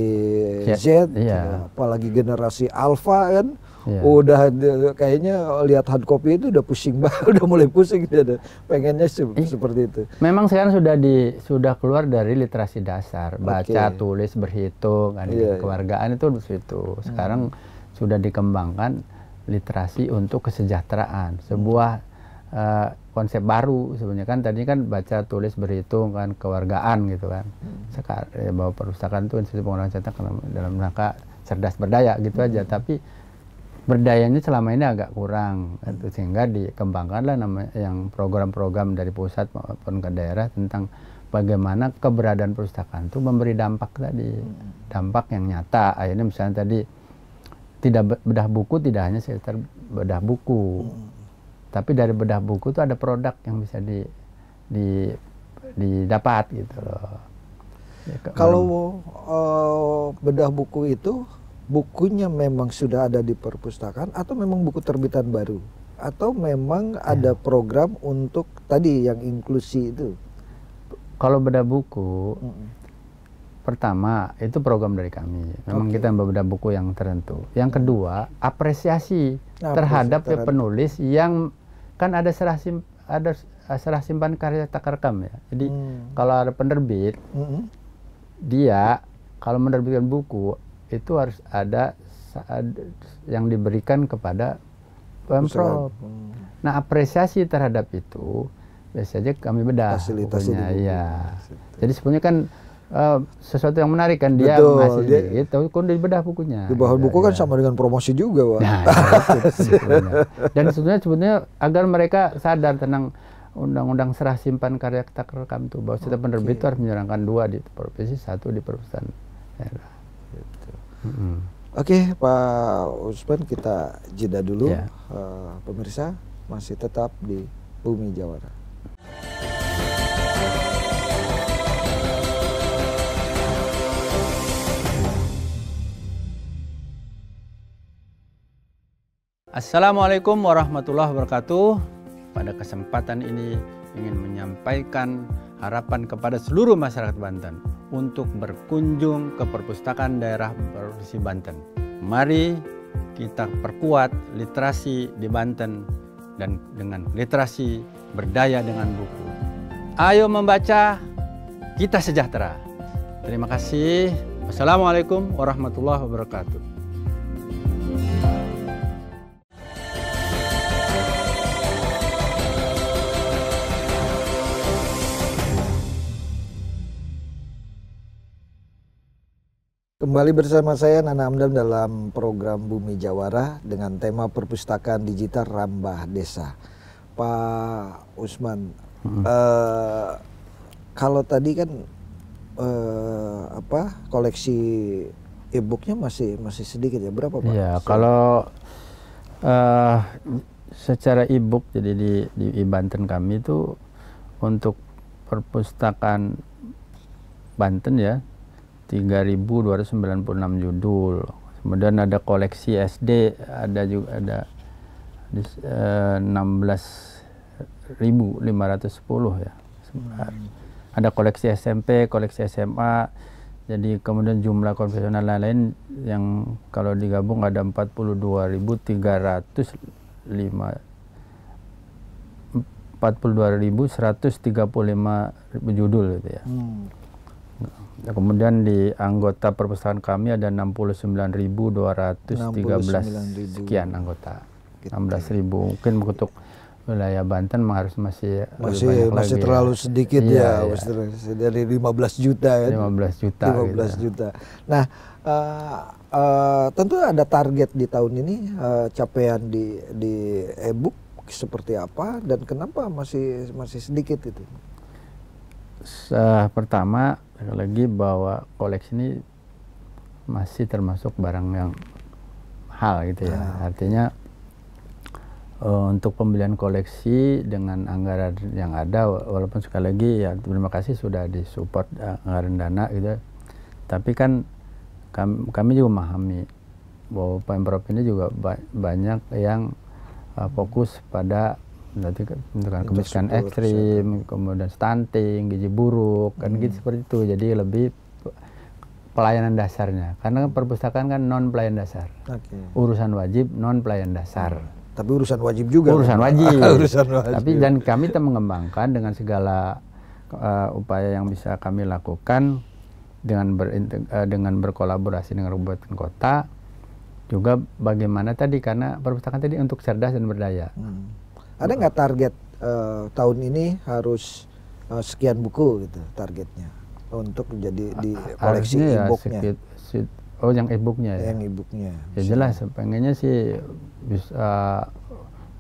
Speaker 1: ya, Z, yeah. apalagi generasi Alpha kan. Yeah. Udah kayaknya lihat hard copy itu udah pusing banget, udah mulai pusing dia pengennya se eh, seperti itu.
Speaker 2: Memang sekarang sudah di sudah keluar dari literasi dasar, baca, tulis, berhitung, kan yeah, iya. kewargaan yeah. itu Sekarang hmm. sudah dikembangkan literasi untuk kesejahteraan, sebuah eh, konsep baru sebenarnya kan tadi kan baca tulis berhitung kan kewargaan gitu kan hmm. sekarang ya, bahwa perpustakaan itu institusi pengolahan cetak dalam rangka cerdas berdaya gitu aja hmm. tapi berdayanya selama ini agak kurang gitu. sehingga dikembangkanlah nama yang program-program dari pusat maupun ke daerah tentang bagaimana keberadaan perpustakaan itu memberi dampak tadi hmm. dampak yang nyata akhirnya misalnya tadi tidak bedah buku tidak hanya sekitar bedah buku hmm tapi dari bedah buku itu ada produk yang bisa di, di didapat gitu
Speaker 1: Ya, kalau uh, bedah buku itu bukunya memang sudah ada di perpustakaan atau memang buku terbitan baru atau memang ya. ada program untuk tadi yang inklusi itu. Kalau bedah buku
Speaker 2: mm pertama itu program dari kami. Memang okay. kita bedah buku yang tertentu. Yang kedua apresiasi, apresiasi terhadap, terhadap penulis yang kan ada serah sim ada serah simpan karya tak rekam ya. Jadi hmm. kalau ada penerbit, hmm. dia kalau menerbitkan buku itu harus ada yang diberikan kepada pemprov. Hmm. Nah apresiasi terhadap itu biasanya kami bedah. Fasilitasnya. Ya. Jadi sebenarnya kan Eh, sesuatu yang menarik kan dia Betul, dia,
Speaker 1: itu kan di bedah bukunya di bahan iya, buku ya. kan iya. sama dengan promosi juga wah nah,
Speaker 2: dan sebetulnya sebetulnya agar mereka sadar tentang undang-undang serah simpan karya tak rekam itu bahwa setiap okay. penerbit itu harus menyerangkan dua
Speaker 1: di provinsi satu di perusahaan daerah gitu. -hmm. Oke okay, Pak Usman kita jeda dulu yeah. Iya. uh, pemirsa masih tetap di Bumi Jawara.
Speaker 2: Assalamualaikum warahmatullahi wabarakatuh. Pada kesempatan ini ingin menyampaikan harapan kepada seluruh masyarakat Banten untuk berkunjung ke perpustakaan daerah Provinsi Banten. Mari kita perkuat literasi di Banten dan dengan literasi berdaya dengan buku. Ayo membaca, kita sejahtera. Terima kasih. Assalamualaikum warahmatullahi wabarakatuh.
Speaker 1: Kembali bersama saya Nana Amdam dalam program Bumi Jawara dengan tema perpustakaan digital Rambah Desa. Pak Usman, hmm. uh, kalau tadi kan uh, apa koleksi e-booknya masih masih sedikit ya berapa pak? Ya
Speaker 2: kalau uh, secara e-book jadi di, di, di Banten kami itu untuk perpustakaan Banten ya 3.296 judul. Kemudian ada koleksi SD ada juga ada eh, 16.510 ya. Ada koleksi SMP, koleksi SMA. Jadi kemudian jumlah konvensional lain-lain yang kalau digabung ada 42.305 42.135 judul gitu ya. Hmm. Nah, kemudian di anggota perpustakaan kami ada 69.213 sekian anggota. Gitu. 16.000 mungkin untuk wilayah Banten harus masih masih masih lagi ya. terlalu ya. sedikit iya, ya,
Speaker 1: iya. dari 15 juta ya. 15 juta. 15 gitu. juta. Nah, uh, uh, tentu ada target di tahun ini uh, capaian di di e-book seperti apa dan kenapa masih masih sedikit itu?
Speaker 2: Se pertama lagi bahwa koleksi ini masih termasuk barang yang hal gitu ya. Ah. Artinya uh, untuk pembelian koleksi dengan anggaran yang ada walaupun sekali lagi ya terima kasih sudah disupport eh, anggaran dana gitu. Tapi kan kami, kami juga memahami bahwa Pemprov ini juga ba banyak yang uh, fokus pada berarti kan dengan kemiskinan ekstrim kemudian stunting gizi buruk kan gitu hmm. gitu seperti itu jadi lebih pelayanan dasarnya karena kan perpustakaan kan non pelayanan dasar okay. urusan wajib non pelayanan dasar hmm. tapi urusan wajib juga kan? urusan wajib urusan wajib tapi dan kami mengembangkan dengan segala uh, upaya yang bisa kami lakukan dengan ber, uh, eh, dengan berkolaborasi dengan Kabupaten Kota juga bagaimana tadi karena perpustakaan tadi untuk cerdas dan berdaya
Speaker 1: hmm ada hmm. nggak target uh, tahun ini harus uh, sekian buku gitu targetnya untuk menjadi di ah, koleksi ya, e-booknya? Ya,
Speaker 2: oh yang e-booknya ya? Yang e-booknya. Ya jelas, pengennya sih bisa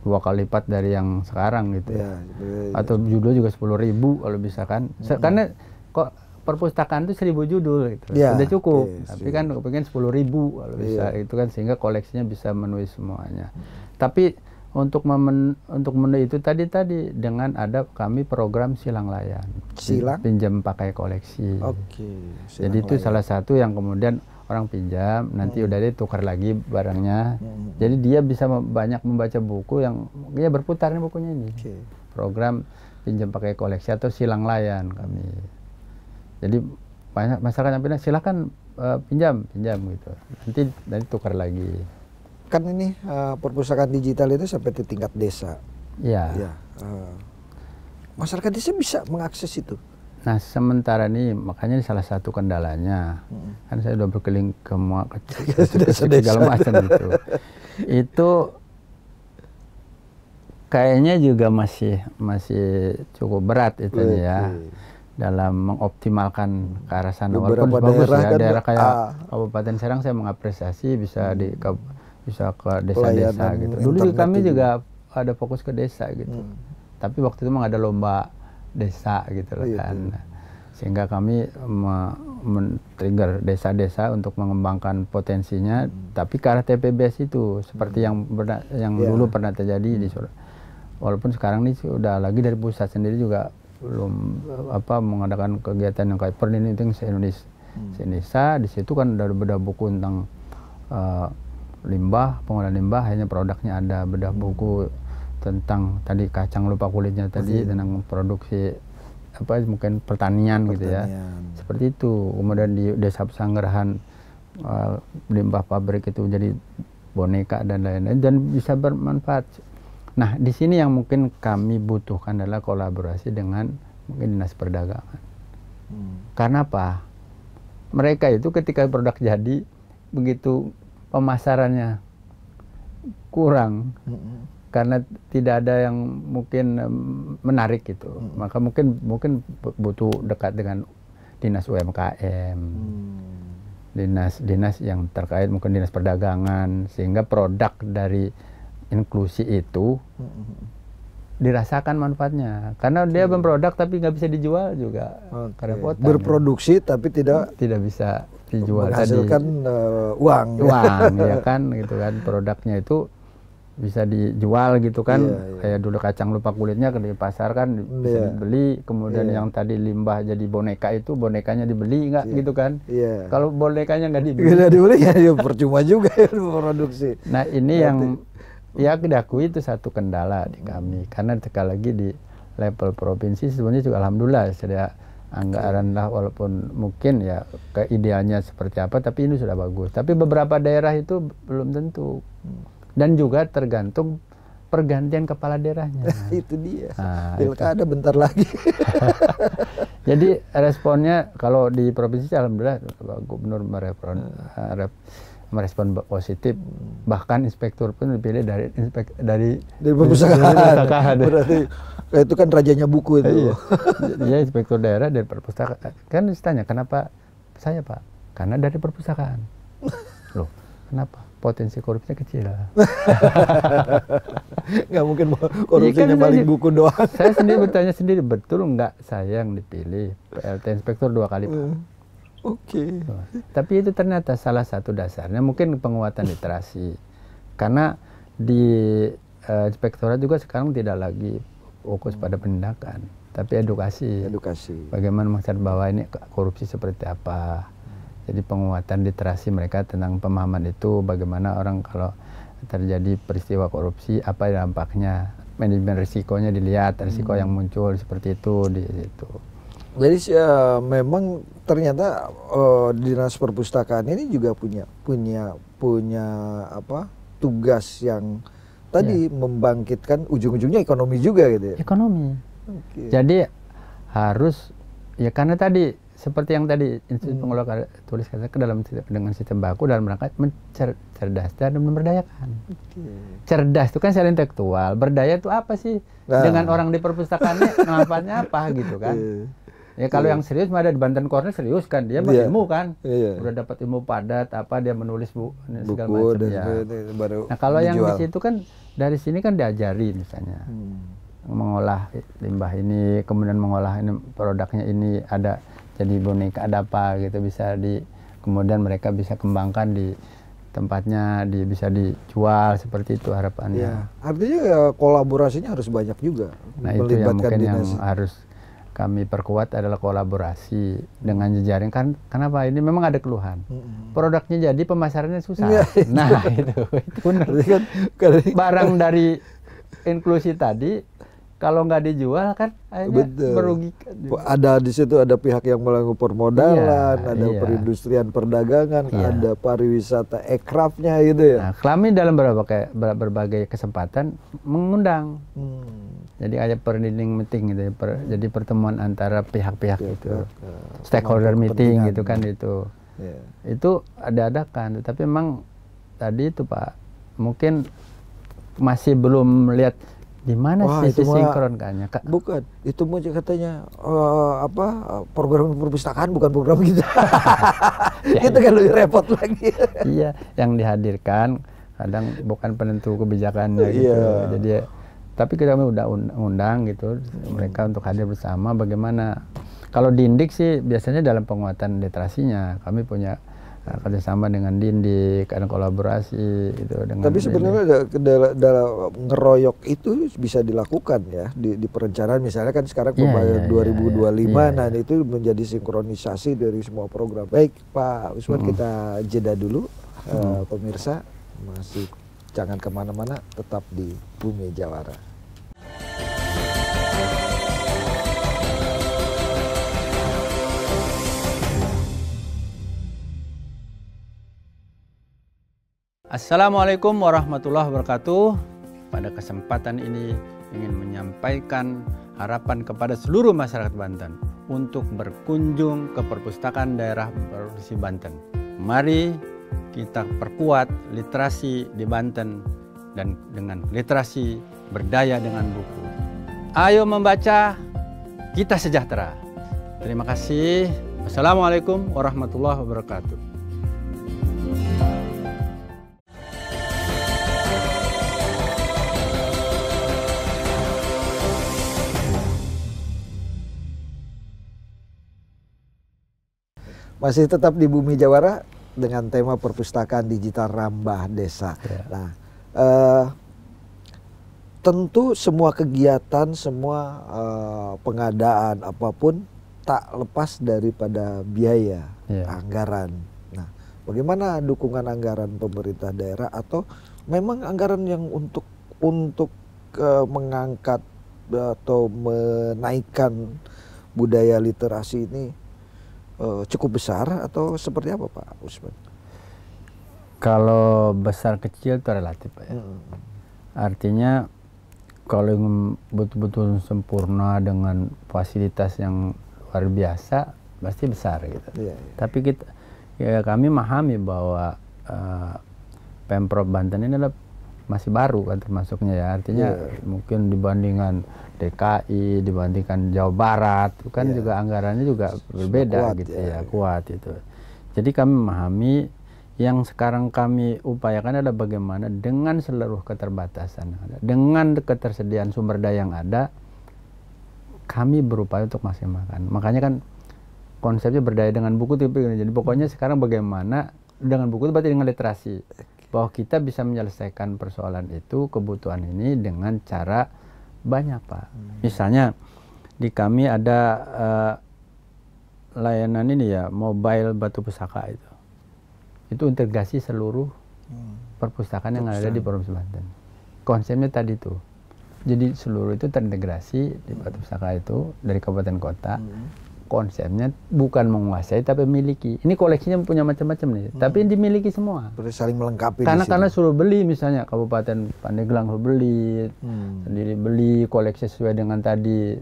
Speaker 2: dua kali lipat dari yang sekarang gitu ya. ya. Atau judul juga sepuluh ribu kalau bisa kan. hmm. Karena kok perpustakaan itu seribu judul gitu. Ya, Sudah cukup. okay, Tapi kan pengen sepuluh ribu kalau bisa. Iya. Itu kan sehingga koleksinya bisa menulis semuanya. Hmm. Tapi untuk memen, untuk menu itu tadi tadi dengan ada kami program silang layan silang pinjam pakai koleksi oke okay, jadi itu layan. salah satu yang kemudian orang pinjam nanti hmm. udah dia tukar lagi barangnya hmm. jadi dia bisa banyak membaca buku yang dia berputarnya berputar nih bukunya ini okay. program pinjam pakai koleksi atau silang layan kami jadi banyak masyarakat yang pindah silahkan uh, eh, pinjam pinjam gitu nanti nanti tukar lagi
Speaker 1: kan ini uh, perpustakaan digital itu sampai ke tingkat desa. Iya. ya uh, masyarakat desa bisa mengakses itu.
Speaker 2: Nah sementara ini makanya ini salah satu kendalanya hmm. kan saya sudah berkeliling ke, kecil-kecil kecil segala macam itu itu kayaknya juga masih masih cukup berat itu ya, Oke. ya dalam mengoptimalkan ke arah sana walaupun bagus daerah ya kan daerah kayak A. Kabupaten Serang saya mengapresiasi bisa di bisa ke desa-desa gitu. Dulu juga kami juga ada fokus ke desa gitu. Hmm. Tapi waktu itu memang ada lomba desa gitu loh iya, kan. Iya. Sehingga kami men-trigger desa-desa untuk mengembangkan potensinya hmm. tapi ke arah TPBS itu seperti hmm. yang berna, yang yeah. dulu pernah terjadi hmm. di sur. Walaupun sekarang ini sudah lagi dari pusat sendiri juga belum apa mengadakan kegiatan yang kayak perlindungan se-Indonesia. Hmm. se di situ kan ada beda buku tentang uh, limbah, pengolahan limbah hanya produknya ada bedah hmm. buku tentang tadi kacang lupa kulitnya tadi Masih. tentang produksi apa mungkin pertanian, pertanian gitu ya. Seperti itu. Kemudian di Desa Pesanggerahan uh, limbah pabrik itu jadi boneka dan lain-lain dan bisa bermanfaat. Nah, di sini yang mungkin kami butuhkan adalah kolaborasi dengan mungkin dinas perdagangan. Hmm. Karena apa? Mereka itu ketika produk jadi begitu pemasarannya kurang hmm. karena tidak ada yang mungkin menarik gitu hmm. maka mungkin mungkin butuh dekat dengan dinas UMKM hmm. dinas dinas yang terkait mungkin dinas perdagangan sehingga produk dari inklusi itu
Speaker 1: hmm
Speaker 2: dirasakan manfaatnya karena dia hmm. memproduk tapi nggak bisa dijual juga okay. berproduksi
Speaker 1: tapi tidak tidak bisa dijual menghasilkan tadi. Uh, eh, uang uang ya
Speaker 2: kan gitu kan produknya itu bisa dijual gitu kan yeah, yeah. kayak dulu kacang lupa kulitnya ke di pasar kan yeah. dibeli kemudian yeah. yang tadi limbah jadi boneka itu bonekanya dibeli nggak yeah. gitu kan yeah. kalau bonekanya nggak dibeli nggak dibeli ya, ya percuma juga ya produksi
Speaker 1: nah ini Nanti. yang
Speaker 2: ya didakui itu satu kendala di kami karena sekali lagi di level provinsi sebenarnya juga alhamdulillah sudah anggaranlah walaupun mungkin ya keidealnya seperti apa tapi ini sudah bagus tapi beberapa daerah itu belum tentu dan juga tergantung pergantian kepala daerahnya
Speaker 1: itu dia nah, ada bentar lagi
Speaker 2: jadi responnya kalau di provinsi alhamdulillah gubernur merespon hmm merespon positif bahkan inspektur pun dipilih dari inspek dari dari perpustakaan, berarti
Speaker 1: itu kan rajanya buku itu
Speaker 2: iya. inspektur daerah dari perpustakaan kan ditanya kenapa saya pak karena dari perpustakaan loh kenapa potensi korupsinya kecil
Speaker 1: nggak mungkin iya, korupsinya ya, kan paling buku doang saya sendiri bertanya
Speaker 2: sendiri betul nggak saya yang dipilih PLT inspektur dua kali pak hmm. Oke. Okay. tapi itu ternyata salah satu dasarnya mungkin penguatan literasi. Karena di uh, inspektorat juga sekarang tidak lagi fokus pada penindakan, tapi edukasi. Edukasi. Bagaimana masyarakat bawah ini korupsi seperti apa? Jadi penguatan literasi mereka tentang pemahaman itu bagaimana orang kalau terjadi peristiwa korupsi apa dampaknya manajemen risikonya dilihat risiko hmm. yang muncul seperti itu di situ.
Speaker 1: Jadi uh, memang ternyata uh, dinas perpustakaan ini juga punya punya punya apa tugas yang tadi yeah. membangkitkan ujung-ujungnya ekonomi juga gitu ya. Ekonomi.
Speaker 2: Okay. Jadi harus ya karena tadi seperti yang tadi institusi hmm. Pengelola Tulis kata ke dalam dengan sistem baku dalam rangka cerdas dan memberdayakan. Okay. Cerdas itu kan secara intelektual, berdaya itu apa sih? Nah. Dengan orang di perpustakaannya manfaatnya apa gitu kan? Yeah. Ya kalau yeah. yang serius mah ada di Banten Corner serius kan dia yeah. Iya. ilmu kan. Yeah. Udah dapat ilmu padat apa dia menulis bu, segala buku macam ya. Itu baru
Speaker 1: nah kalau dijual. yang di situ kan
Speaker 2: dari sini kan diajari misalnya. Hmm. mengolah limbah ini, kemudian mengolah ini produknya ini ada jadi boneka ada apa gitu bisa di kemudian mereka bisa kembangkan di tempatnya di bisa dijual seperti itu harapannya. Ya,
Speaker 1: artinya ya, kolaborasinya harus banyak juga. Nah itu yang mungkin dinas. yang
Speaker 2: harus kami perkuat adalah kolaborasi dengan jejaring kan kenapa ini memang ada keluhan produknya jadi pemasarannya susah ya, itu. Iya. nah itu itu benar kan, barang dari inklusi tadi kalau
Speaker 1: nggak dijual
Speaker 2: kan akhirnya merugikan
Speaker 1: ada di situ ada pihak yang melakukan permodalan iya, ada iya. perindustrian perdagangan iya. ada pariwisata ekrafnya gitu ya nah,
Speaker 2: kami dalam berbagai berbagai kesempatan mengundang hmm jadi ada perunding meeting gitu, ya, per, jadi pertemuan antara pihak-pihak ya, itu,
Speaker 1: stakeholder meeting gitu kan itu, ya.
Speaker 2: itu ada adakan. Tapi memang tadi itu Pak, mungkin masih belum melihat di mana Wah, sisi sinkronkannya
Speaker 1: kak? Bukan, itu mau katanya uh, apa program perpustakaan bukan program kita. itu kan lebih repot lagi. iya, yang dihadirkan
Speaker 2: kadang bukan penentu kebijakannya iya. gitu. Iya. Jadi tapi kita udah undang gitu hmm. mereka untuk hadir bersama bagaimana kalau Dindik sih biasanya dalam penguatan literasinya kami punya Nah, kerjasama dengan Dindik ada kolaborasi itu dengan tapi
Speaker 1: sebenarnya dalam ngeroyok itu bisa dilakukan ya di, di perencanaan misalnya kan sekarang yeah, pembayaran yeah, 2025 yeah, nah itu menjadi sinkronisasi dari semua program baik Pak Usman -hmm. kita jeda dulu eh, -hmm. uh, pemirsa masih Jangan kemana-mana, tetap di Bumi Jawara.
Speaker 2: Assalamualaikum warahmatullahi wabarakatuh. Pada kesempatan ini ingin menyampaikan harapan kepada seluruh masyarakat Banten untuk berkunjung ke perpustakaan daerah Provinsi Banten. Mari kita perkuat literasi di Banten dan dengan literasi berdaya dengan buku. Ayo membaca, kita sejahtera. Terima kasih. Assalamualaikum warahmatullahi wabarakatuh.
Speaker 1: masih tetap di Bumi Jawara dengan tema perpustakaan digital rambah desa. Yeah. Nah, uh, tentu semua kegiatan, semua uh, pengadaan apapun tak lepas daripada biaya yeah. anggaran. Nah, bagaimana dukungan anggaran pemerintah daerah atau memang anggaran yang untuk untuk uh, mengangkat atau menaikkan budaya literasi ini uh, cukup besar atau seperti apa Pak Usman?
Speaker 2: Kalau besar kecil itu relatif Pak ya. Hmm. Artinya kalau yang betul-betul sempurna dengan fasilitas yang luar biasa pasti besar gitu. Ya, ya. Tapi kita ya kami memahami bahwa uh, Pemprov Banten ini adalah masih baru kan termasuknya ya artinya yeah. mungkin dibandingkan DKI dibandingkan Jawa Barat kan yeah. juga anggarannya juga berbeda kuat, gitu iya, ya. ya kuat itu jadi kami memahami yang sekarang kami upayakan adalah bagaimana dengan seluruh keterbatasan dengan ketersediaan sumber daya yang ada kami berupaya untuk maksimalkan makanya kan konsepnya berdaya dengan buku tipe jadi pokoknya sekarang bagaimana dengan buku itu berarti dengan literasi bahwa kita bisa menyelesaikan persoalan itu kebutuhan ini dengan cara banyak pak hmm. misalnya di kami ada uh, layanan ini ya mobile batu pusaka itu itu integrasi seluruh hmm. perpustakaan yang ada di provinsi Banten konsepnya tadi tuh jadi seluruh itu terintegrasi di batu pusaka itu dari kabupaten kota hmm konsepnya bukan menguasai tapi memiliki. Ini koleksinya punya macam-macam nih, hmm. tapi dimiliki semua. Berarti saling melengkapi. Karena karena suruh beli misalnya Kabupaten Pandeglang suruh beli, hmm. sendiri beli koleksi sesuai dengan tadi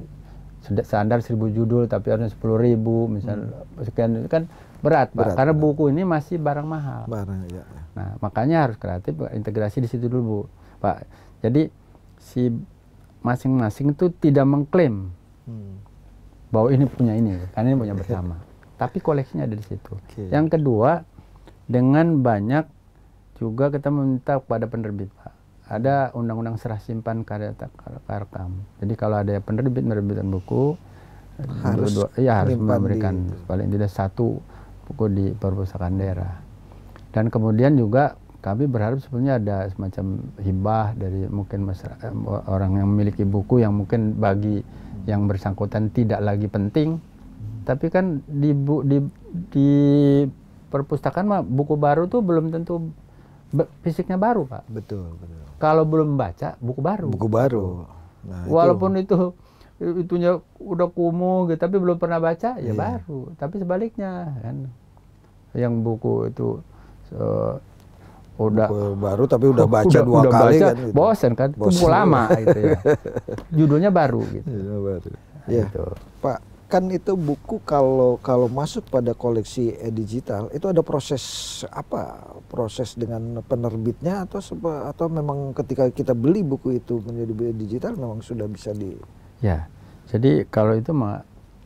Speaker 2: standar seribu judul tapi harusnya 10.000 misalnya hmm. sekian kan berat, berat Pak. Karena buku ini masih barang mahal. Barang ya. Nah, makanya harus kreatif integrasi di situ dulu, Bu. Pak. Jadi si masing-masing itu tidak mengklaim bahwa ini punya ini, karena ini punya bersama. Tapi koleksinya ada di situ. Okay. Yang kedua, dengan banyak juga kita meminta kepada penerbit Pak. Ada undang-undang serah simpan karya rekam Jadi kalau ada penerbit menerbitkan buku, harus dua, ya harus memberikan di... paling tidak satu buku di perpustakaan daerah. Dan kemudian juga kami berharap sebenarnya ada semacam hibah dari mungkin masyarakat, orang yang memiliki buku yang mungkin bagi yang bersangkutan tidak lagi penting tapi kan di bu, di di perpustakaan mah buku baru tuh belum tentu be, fisiknya baru
Speaker 1: pak betul betul
Speaker 2: kalau belum baca buku baru buku baru
Speaker 1: gitu. nah, walaupun
Speaker 2: itu. itu itunya udah kumuh gitu tapi belum pernah baca ya iya. baru tapi sebaliknya kan yang buku itu so, udah buku baru tapi udah baca udah, dua udah kali baca, kan gitu. bosen kan bosen. buku lama gitu ya
Speaker 1: judulnya baru gitu ya, baru. Ya. Gitu. Pak kan itu buku kalau kalau masuk pada koleksi e digital itu ada proses apa proses dengan penerbitnya atau sepa, atau memang ketika kita beli buku itu menjadi digital memang sudah bisa di
Speaker 2: ya jadi kalau itu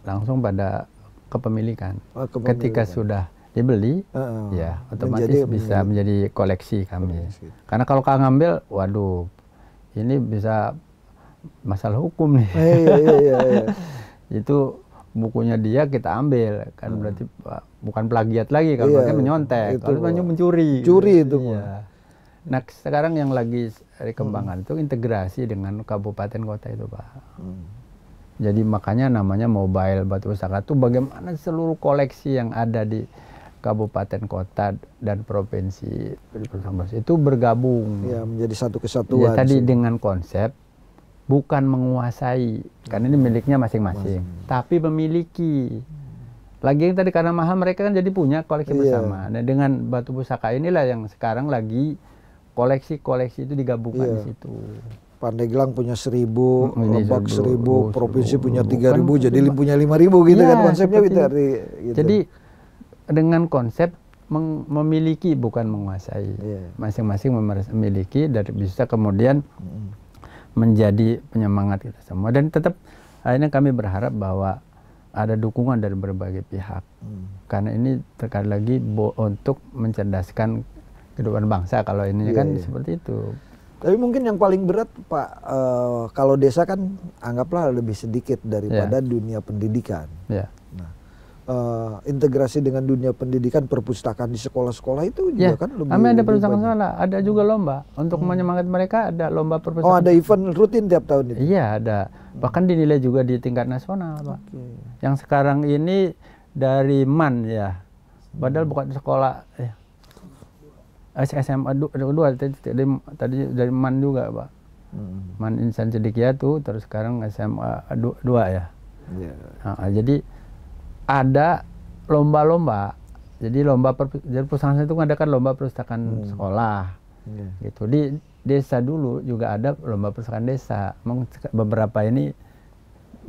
Speaker 2: langsung pada kepemilikan,
Speaker 1: oh, kepemilikan. ketika sudah
Speaker 2: dibeli, uh, ya otomatis menjadi, bisa menjadi, menjadi koleksi kami. Koleksi. Karena kalau kang ngambil, waduh, ini bisa masalah hukum nih. Eh, iya, iya, iya, Itu bukunya dia kita ambil kan hmm. berarti bukan plagiat lagi kalau iya, menyontek, kalau
Speaker 1: mencuri. Curi itu.
Speaker 2: ya. Nah sekarang yang lagi dikembangkan hmm. itu integrasi dengan kabupaten kota itu pak. Hmm. Jadi makanya namanya mobile batu pusaka itu bagaimana seluruh koleksi yang ada di kabupaten kota dan provinsi itu
Speaker 1: bergabung ya, menjadi satu kesatuan ya, tadi sih.
Speaker 2: dengan konsep bukan menguasai karena ini miliknya masing-masing tapi memiliki lagi yang tadi karena mahal mereka kan jadi punya koleksi yeah. bersama nah dengan batu pusaka inilah yang sekarang lagi koleksi-koleksi itu digabungkan yeah. di situ
Speaker 1: Pandeglang punya seribu, Lebak seribu, provinsi punya tiga kan ribu, jadi punya lima ribu gitu kan iya, konsepnya gitu.
Speaker 2: Jadi dengan konsep memiliki bukan menguasai. Iya. Masing-masing yeah. memiliki dari bisa kemudian hmm. menjadi penyemangat kita semua dan tetap akhirnya kami berharap bahwa ada dukungan dari berbagai pihak. Mm. Karena ini terkait lagi untuk mencerdaskan kehidupan bangsa kalau ini yeah, kan yeah. seperti
Speaker 1: itu. Tapi mungkin yang paling berat Pak uh, kalau desa kan anggaplah lebih sedikit daripada yeah. dunia pendidikan. Yeah uh, integrasi dengan dunia pendidikan perpustakaan di sekolah-sekolah itu juga ya. kan lebih Kami ada perpustakaan
Speaker 2: sekolah, ada juga hmm. lomba untuk hmm. menyemangati mereka ada lomba perpustakaan. Oh, ada event
Speaker 1: rutin tiap tahun itu. Iya, ada. Bahkan
Speaker 2: dinilai juga di tingkat nasional, Pak. Okay. Yang sekarang ini dari MAN ya. Padahal bukan sekolah ya. SMA dua, tadi, tadi dari MAN juga, Pak. Hmm. MAN Insan ya tuh terus sekarang SMA 2 ya. Yeah. Iya. Nah, jadi ada lomba-lomba. Jadi lomba perpustakaan jadi perusahaan itu mengadakan lomba perpustakaan hmm. sekolah. Yeah. Gitu. Di desa dulu juga ada lomba perpustakaan desa. Memang beberapa ini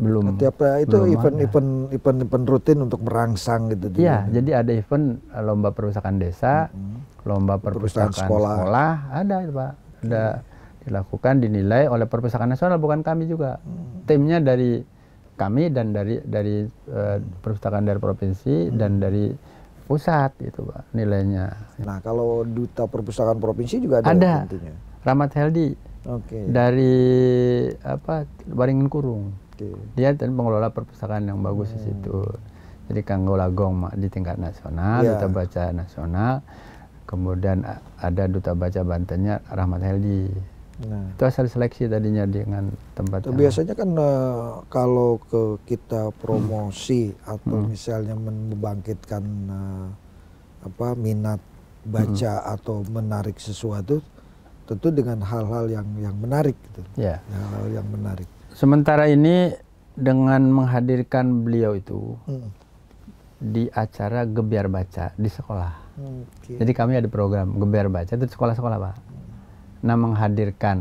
Speaker 1: belum. Tiap eh, itu event-event
Speaker 2: event-event rutin untuk merangsang gitu. Iya, gitu. jadi ada event eh, lomba perpustakaan desa, hmm. lomba perpustakaan, sekolah. sekolah, ada Pak. Ada hmm. dilakukan dinilai oleh perpustakaan nasional bukan kami juga. Hmm. Timnya dari kami dan dari dari uh, perpustakaan dari provinsi hmm. dan dari pusat itu pak nilainya. Nah
Speaker 1: kalau duta perpustakaan provinsi juga ada, ada. tentunya.
Speaker 2: Ramat Heldi okay. dari apa Waringin Kurung. Okay. Dia dan pengelola perpustakaan yang bagus hmm. di situ. Jadi Kang Golagong di tingkat nasional, yeah. duta baca nasional, kemudian ada duta baca Bantennya Rahmat Heldi Nah. Itu hasil seleksi tadinya dengan tempat. Biasanya
Speaker 1: kan uh, kalau ke kita hmm. promosi hmm. atau hmm. misalnya membangkitkan uh, apa minat hmm. baca hmm. atau menarik sesuatu tentu dengan hal-hal yang yang menarik gitu. Ya. Hal-hal yang menarik.
Speaker 2: Sementara ini dengan menghadirkan beliau itu hmm. di acara gebiar baca di sekolah. Okay. Jadi kami ada program gebiar baca itu sekolah-sekolah, Pak. Hmm Nah menghadirkan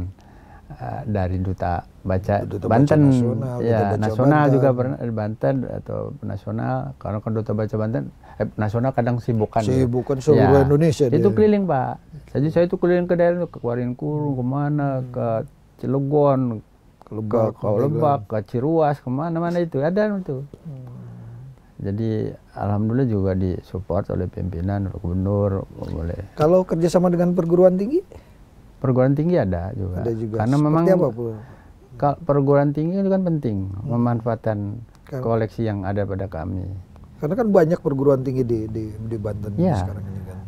Speaker 2: uh, dari duta baca duta Banten baca nasional, ya duta baca nasional Banten. juga pernah Banten atau nasional karena kan duta baca Banten eh, nasional kadang sibukan sibukan seluruh ya. Indonesia itu dia. keliling Pak jadi saya itu keliling ke daerah ke Waringkuru kemana hmm. ke Cilegon ke Lebak, ke, ke, Lebak, ke Ciruas kemana-mana itu ada itu hmm. Jadi alhamdulillah juga disupport oleh pimpinan, gubernur, boleh
Speaker 1: Kalau kerjasama dengan perguruan tinggi?
Speaker 2: perguruan tinggi ada juga. Ada juga. Karena Seperti memang apa, kalau perguruan tinggi itu kan penting hmm. memanfaatkan kan. koleksi yang ada pada kami.
Speaker 1: Karena kan banyak perguruan tinggi di di, di Banten ya. sekarang ini kan.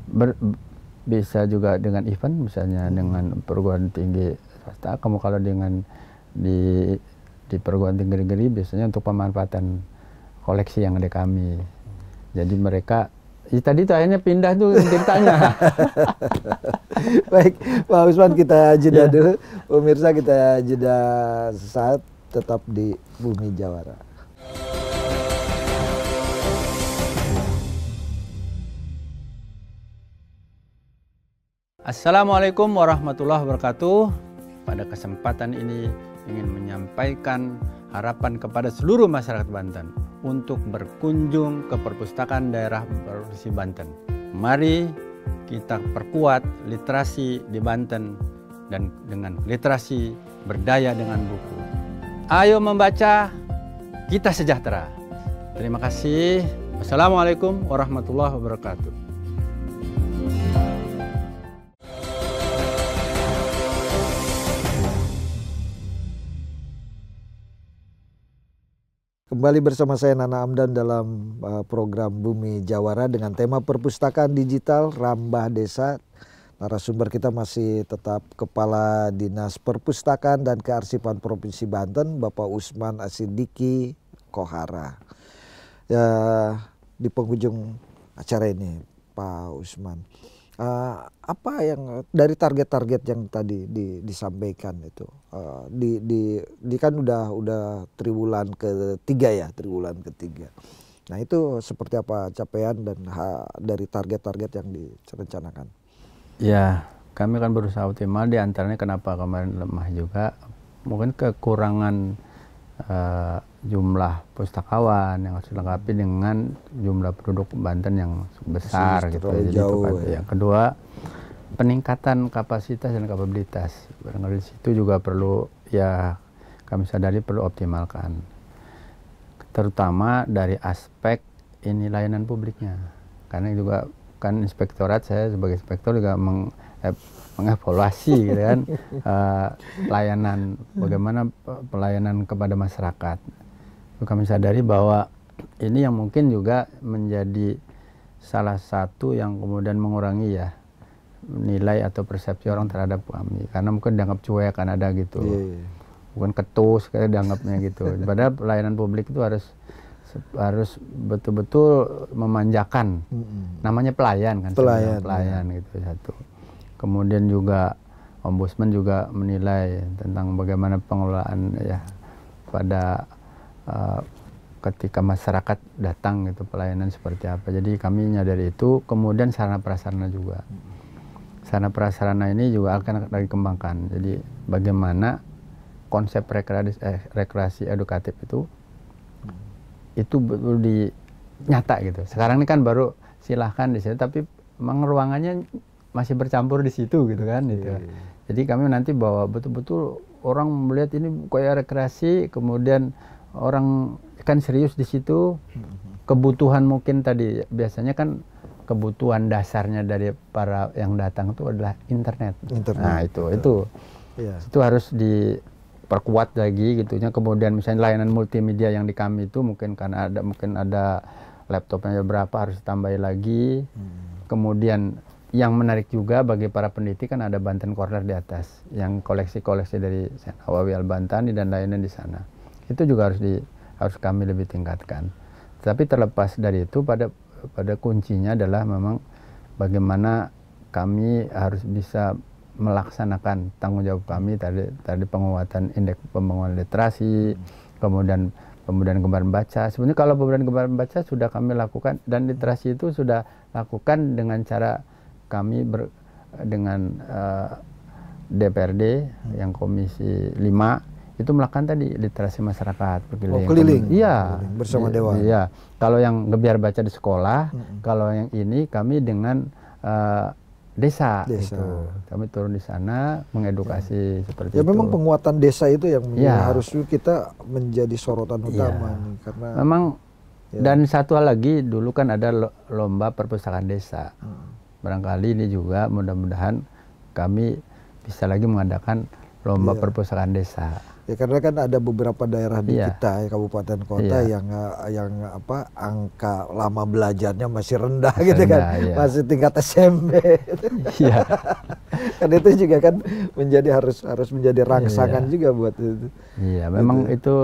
Speaker 2: bisa juga dengan event misalnya hmm. dengan perguruan tinggi swasta. Kamu kalau dengan di di perguruan tinggi negeri biasanya untuk pemanfaatan koleksi yang ada kami. Hmm. Jadi mereka Ya, tadi tuh akhirnya pindah tuh ceritanya.
Speaker 1: Baik, Pak Usman kita jeda yeah. dulu. Pemirsa kita jeda sesaat tetap di Bumi Jawara.
Speaker 2: Assalamualaikum warahmatullahi wabarakatuh. Pada kesempatan ini ingin menyampaikan harapan kepada seluruh masyarakat Banten untuk berkunjung ke perpustakaan daerah Provinsi Banten. Mari kita perkuat literasi di Banten dan dengan literasi berdaya dengan buku. Ayo membaca, kita sejahtera. Terima kasih. Assalamualaikum warahmatullahi wabarakatuh.
Speaker 1: Kembali bersama saya Nana Amdan dalam uh, program Bumi Jawara dengan tema perpustakaan digital Rambah Desa. Narasumber kita masih tetap Kepala Dinas Perpustakaan dan Kearsipan Provinsi Banten, Bapak Usman Asidiki Kohara. Ya, di penghujung acara ini, Pak Usman uh, apa yang dari target-target yang tadi di, disampaikan itu uh, di, di di kan udah udah triwulan ketiga ya triwulan ketiga nah itu seperti apa capaian dan ha, dari target-target yang direncanakan
Speaker 2: ya kami kan berusaha optimal di antaranya kenapa kemarin lemah juga mungkin kekurangan eh, jumlah pustakawan yang harus dilengkapi dengan jumlah penduduk Banten yang besar gitu. Ya. Jadi jauh, kan. ya. Yang kedua peningkatan kapasitas dan kapabilitas. Barangkali di situ juga perlu ya kami sadari perlu optimalkan. Terutama dari aspek ini layanan publiknya. Karena juga kan inspektorat saya sebagai inspektor juga meng, eh, mengevaluasi gitu kan uh, layanan bagaimana pelayanan kepada masyarakat kami sadari bahwa ini yang mungkin juga menjadi salah satu yang kemudian mengurangi ya nilai atau persepsi orang terhadap kami karena mungkin dianggap cuek kan ada gitu yeah. bukan ketus kayak dianggapnya gitu padahal pelayanan publik itu harus harus betul-betul memanjakan mm -hmm. namanya pelayan kan pelayan pelayan ya. gitu satu kemudian juga ombudsman juga menilai tentang bagaimana pengelolaan ya pada Eh, ketika masyarakat datang gitu pelayanan seperti apa. Jadi kami menyadari itu, kemudian sarana prasarana juga. Sarana prasarana ini juga akan dikembangkan. Jadi bagaimana konsep rekreasi, eh, rekreasi edukatif itu itu betul di nyata gitu. Sekarang ini kan baru silahkan di sini, tapi memang ruangannya masih bercampur di situ gitu kan iya, gitu. Yeah, yeah. Jadi kami nanti bawa betul-betul orang melihat ini kayak rekreasi, kemudian orang kan serius di situ kebutuhan mungkin tadi biasanya kan kebutuhan dasarnya dari para yang datang itu adalah internet. internet. Nah itu Betul. itu yeah. itu harus diperkuat lagi gitunya. Kemudian misalnya layanan multimedia yang di kami itu mungkin karena ada mungkin ada laptopnya berapa harus tambah lagi. Hmm. Kemudian yang menarik juga bagi para peneliti kan ada Banten Corner di atas yang koleksi-koleksi dari Awawi Al Bantani dan lainnya di sana itu juga harus di harus kami lebih tingkatkan tapi terlepas dari itu pada pada kuncinya adalah memang bagaimana kami harus bisa melaksanakan tanggung jawab kami tadi tadi penguatan indeks pembangunan literasi kemudian pembudayaan kembaran baca sebenarnya kalau pembudayaan kembaran baca sudah kami lakukan dan literasi itu sudah lakukan dengan cara kami ber, dengan uh, eh, DPRD yang komisi 5 itu melakukan tadi literasi masyarakat berkeliling. Oh, keliling. Iya. Oh, bersama iya, dewan. Iya. Kalau yang ngebiar baca di sekolah, hmm. kalau yang ini kami dengan uh, desa, desa. Itu. Kami turun di sana mengedukasi ya. seperti itu. Ya memang
Speaker 1: penguatan desa itu yang iya. ya. harus kita menjadi sorotan iya. utama ya. nih, karena memang ya. dan
Speaker 2: satu hal lagi dulu kan ada lomba perpustakaan desa. Hmm. Barangkali ini juga mudah-mudahan kami bisa lagi mengadakan lomba ya. perpustakaan desa.
Speaker 1: Ya karena kan ada beberapa daerah di yeah. kita, ya, kabupaten kota yeah. yang eh, yang apa angka lama belajarnya masih rendah, rendah gitu kan, yeah. Iya. masih tingkat SMP. Iya. kan itu juga kan menjadi harus harus menjadi rangsangan yeah. juga buat itu. Iya, yeah, memang gitu. itu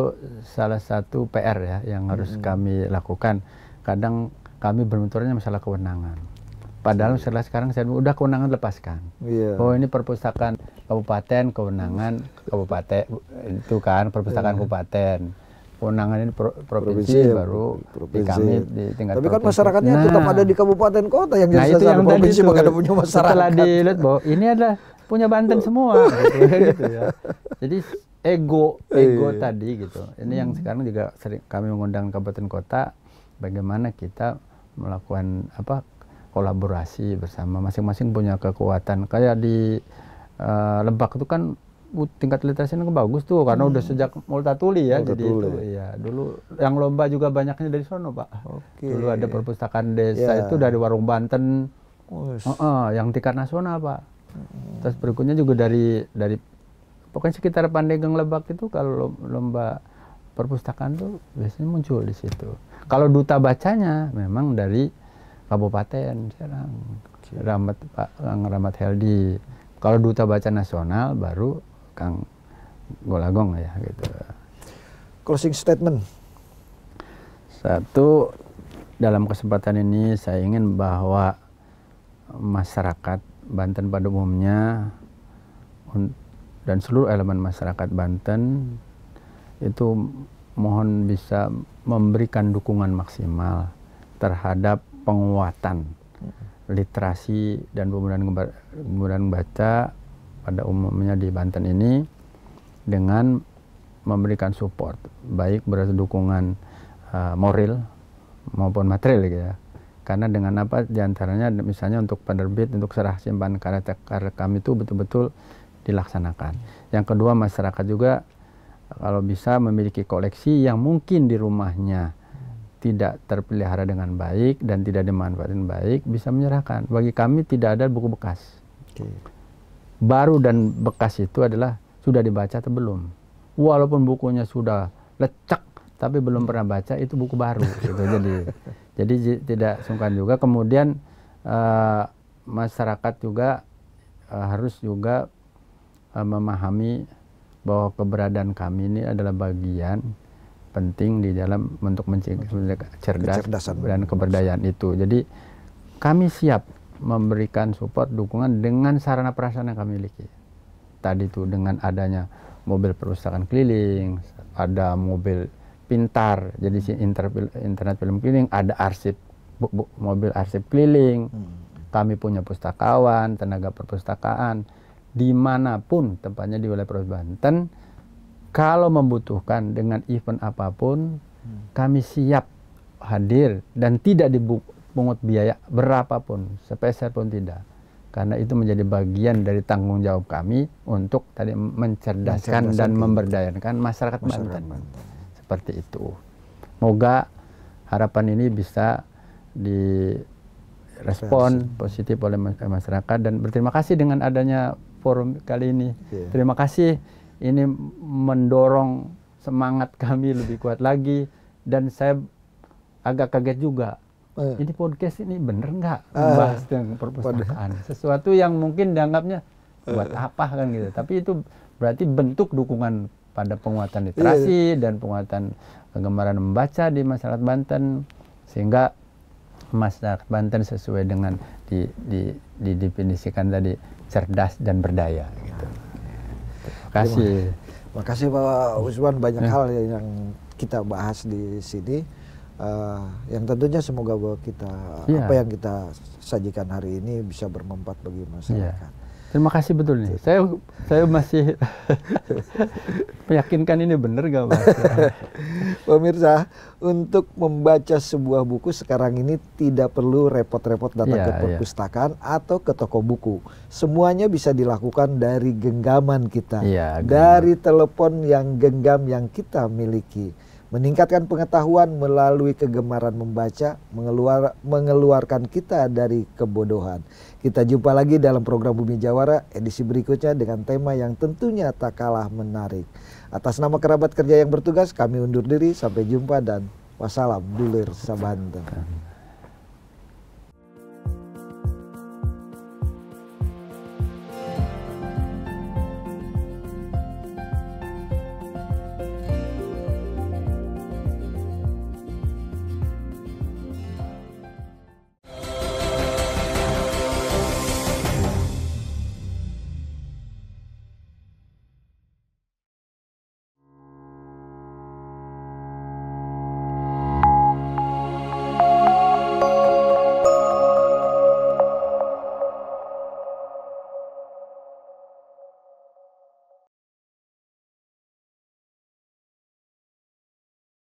Speaker 1: salah
Speaker 2: satu PR ya yang harus hmm. kami lakukan. Kadang kami berbenturnya masalah kewenangan. Padahal setelah sekarang saya udah kewenangan lepaskan. Yeah. Oh ini perpustakaan kabupaten, kewenangan kabupaten itu kan perpustakaan yeah. kabupaten. Kewenangan ini pro, provinsi, provinsi ya. baru provinsi. di kami di tingkat Tapi kan provinsi. masyarakatnya nah, tetap ada di kabupaten
Speaker 1: kota yang nah, itu yang provinsi tadi itu, punya masyarakat. Setelah
Speaker 2: dilihat bahwa ini adalah punya Banten iya. semua gitu, gitu ya. Jadi ego iya. ego yeah. tadi gitu. Ini hmm. yang sekarang juga sering kami mengundang kabupaten kota bagaimana kita melakukan apa kolaborasi bersama masing-masing punya kekuatan kayak di uh, Lebak itu kan tingkat literasi literasinya bagus tuh karena hmm. udah sejak multatuli ya multatuli. jadi itu ya dulu yang lomba juga banyaknya dari sono pak okay. dulu ada perpustakaan desa yeah. itu dari warung Banten uh -uh, yang tingkat nasional pak hmm. terus berikutnya juga dari dari pokoknya sekitar Pandeglang Lebak itu kalau lomba perpustakaan tuh biasanya muncul di situ kalau duta bacanya memang dari kabupaten sekarang ramat Pak Kang ramat Heldi. Kalau duta baca nasional baru Kang Golagong ya gitu. Closing statement. Satu dalam kesempatan ini saya ingin bahwa masyarakat Banten pada umumnya dan seluruh elemen masyarakat Banten itu mohon bisa memberikan dukungan maksimal terhadap penguatan literasi dan pembunuhan membaca baca pada umumnya di Banten ini dengan memberikan support baik dukungan uh, moral maupun material gitu ya karena dengan apa diantaranya misalnya untuk penerbit untuk serah simpan karya kami itu betul-betul dilaksanakan yang kedua masyarakat juga kalau bisa memiliki koleksi yang mungkin di rumahnya tidak terpelihara dengan baik dan tidak dimanfaatkan baik bisa menyerahkan. Bagi kami tidak ada buku bekas. Okay. Baru dan bekas itu adalah sudah dibaca atau belum. Walaupun bukunya sudah lecek tapi belum pernah baca itu buku baru gitu. Jadi jadi tidak sungkan juga kemudian uh, masyarakat juga uh, harus juga uh, memahami bahwa keberadaan kami ini adalah bagian penting di dalam untuk mencegah cerdas dan keberdayaan itu. Jadi kami siap memberikan support dukungan dengan sarana prasarana yang kami miliki. Tadi itu dengan adanya mobil perpustakaan keliling, ada mobil pintar, jadi si internet film keliling, ada arsip bu, bu, mobil arsip keliling. Hmm. Kami punya pustakawan, tenaga perpustakaan dimanapun tempatnya di wilayah Provinsi Banten kalau membutuhkan dengan event apapun, hmm. kami siap hadir dan tidak dipungut biaya berapapun, sepeser pun tidak. Karena itu menjadi bagian dari tanggung jawab kami untuk tadi mencerdaskan, mencerdaskan dan memberdayakan masyarakat, masyarakat Banten. Banten. Seperti itu. Moga harapan ini bisa direspon positif oleh masyarakat dan berterima kasih dengan adanya forum kali ini. Yeah. Terima kasih ini mendorong semangat kami lebih kuat lagi dan saya agak kaget juga eh. ini podcast ini bener nggak ah, iya. membahas tentang eh. perpustakaan sesuatu yang mungkin dianggapnya buat eh. apa kan gitu tapi itu berarti bentuk dukungan pada penguatan literasi yeah. Iya. dan penguatan kegemaran membaca di masyarakat Banten sehingga masyarakat Banten sesuai dengan di, di, didefinisikan tadi cerdas dan berdaya.
Speaker 1: Kasih. Terima kasih Pak Usman banyak eh. hal yang kita bahas di sini. Uh, yang tentunya semoga bahwa kita ya. apa yang kita sajikan hari ini bisa bermanfaat bagi masyarakat. Ya.
Speaker 2: Terima kasih betul nih.
Speaker 1: Saya saya masih meyakinkan ini benar gak Mas? Pemirsa, untuk membaca sebuah buku sekarang ini tidak perlu repot-repot datang ya, ke iya. perpustakaan ya. atau ke toko buku. Semuanya bisa dilakukan dari genggaman kita, ya, dari telepon yang genggam yang kita miliki. Meningkatkan pengetahuan melalui kegemaran membaca, mengeluar, mengeluarkan kita dari kebodohan. Kita jumpa lagi dalam program Bumi Jawara edisi berikutnya dengan tema yang tentunya tak kalah menarik. Atas nama kerabat kerja yang bertugas, kami undur diri. Sampai jumpa dan wassalam. Dulur wabarakatuh.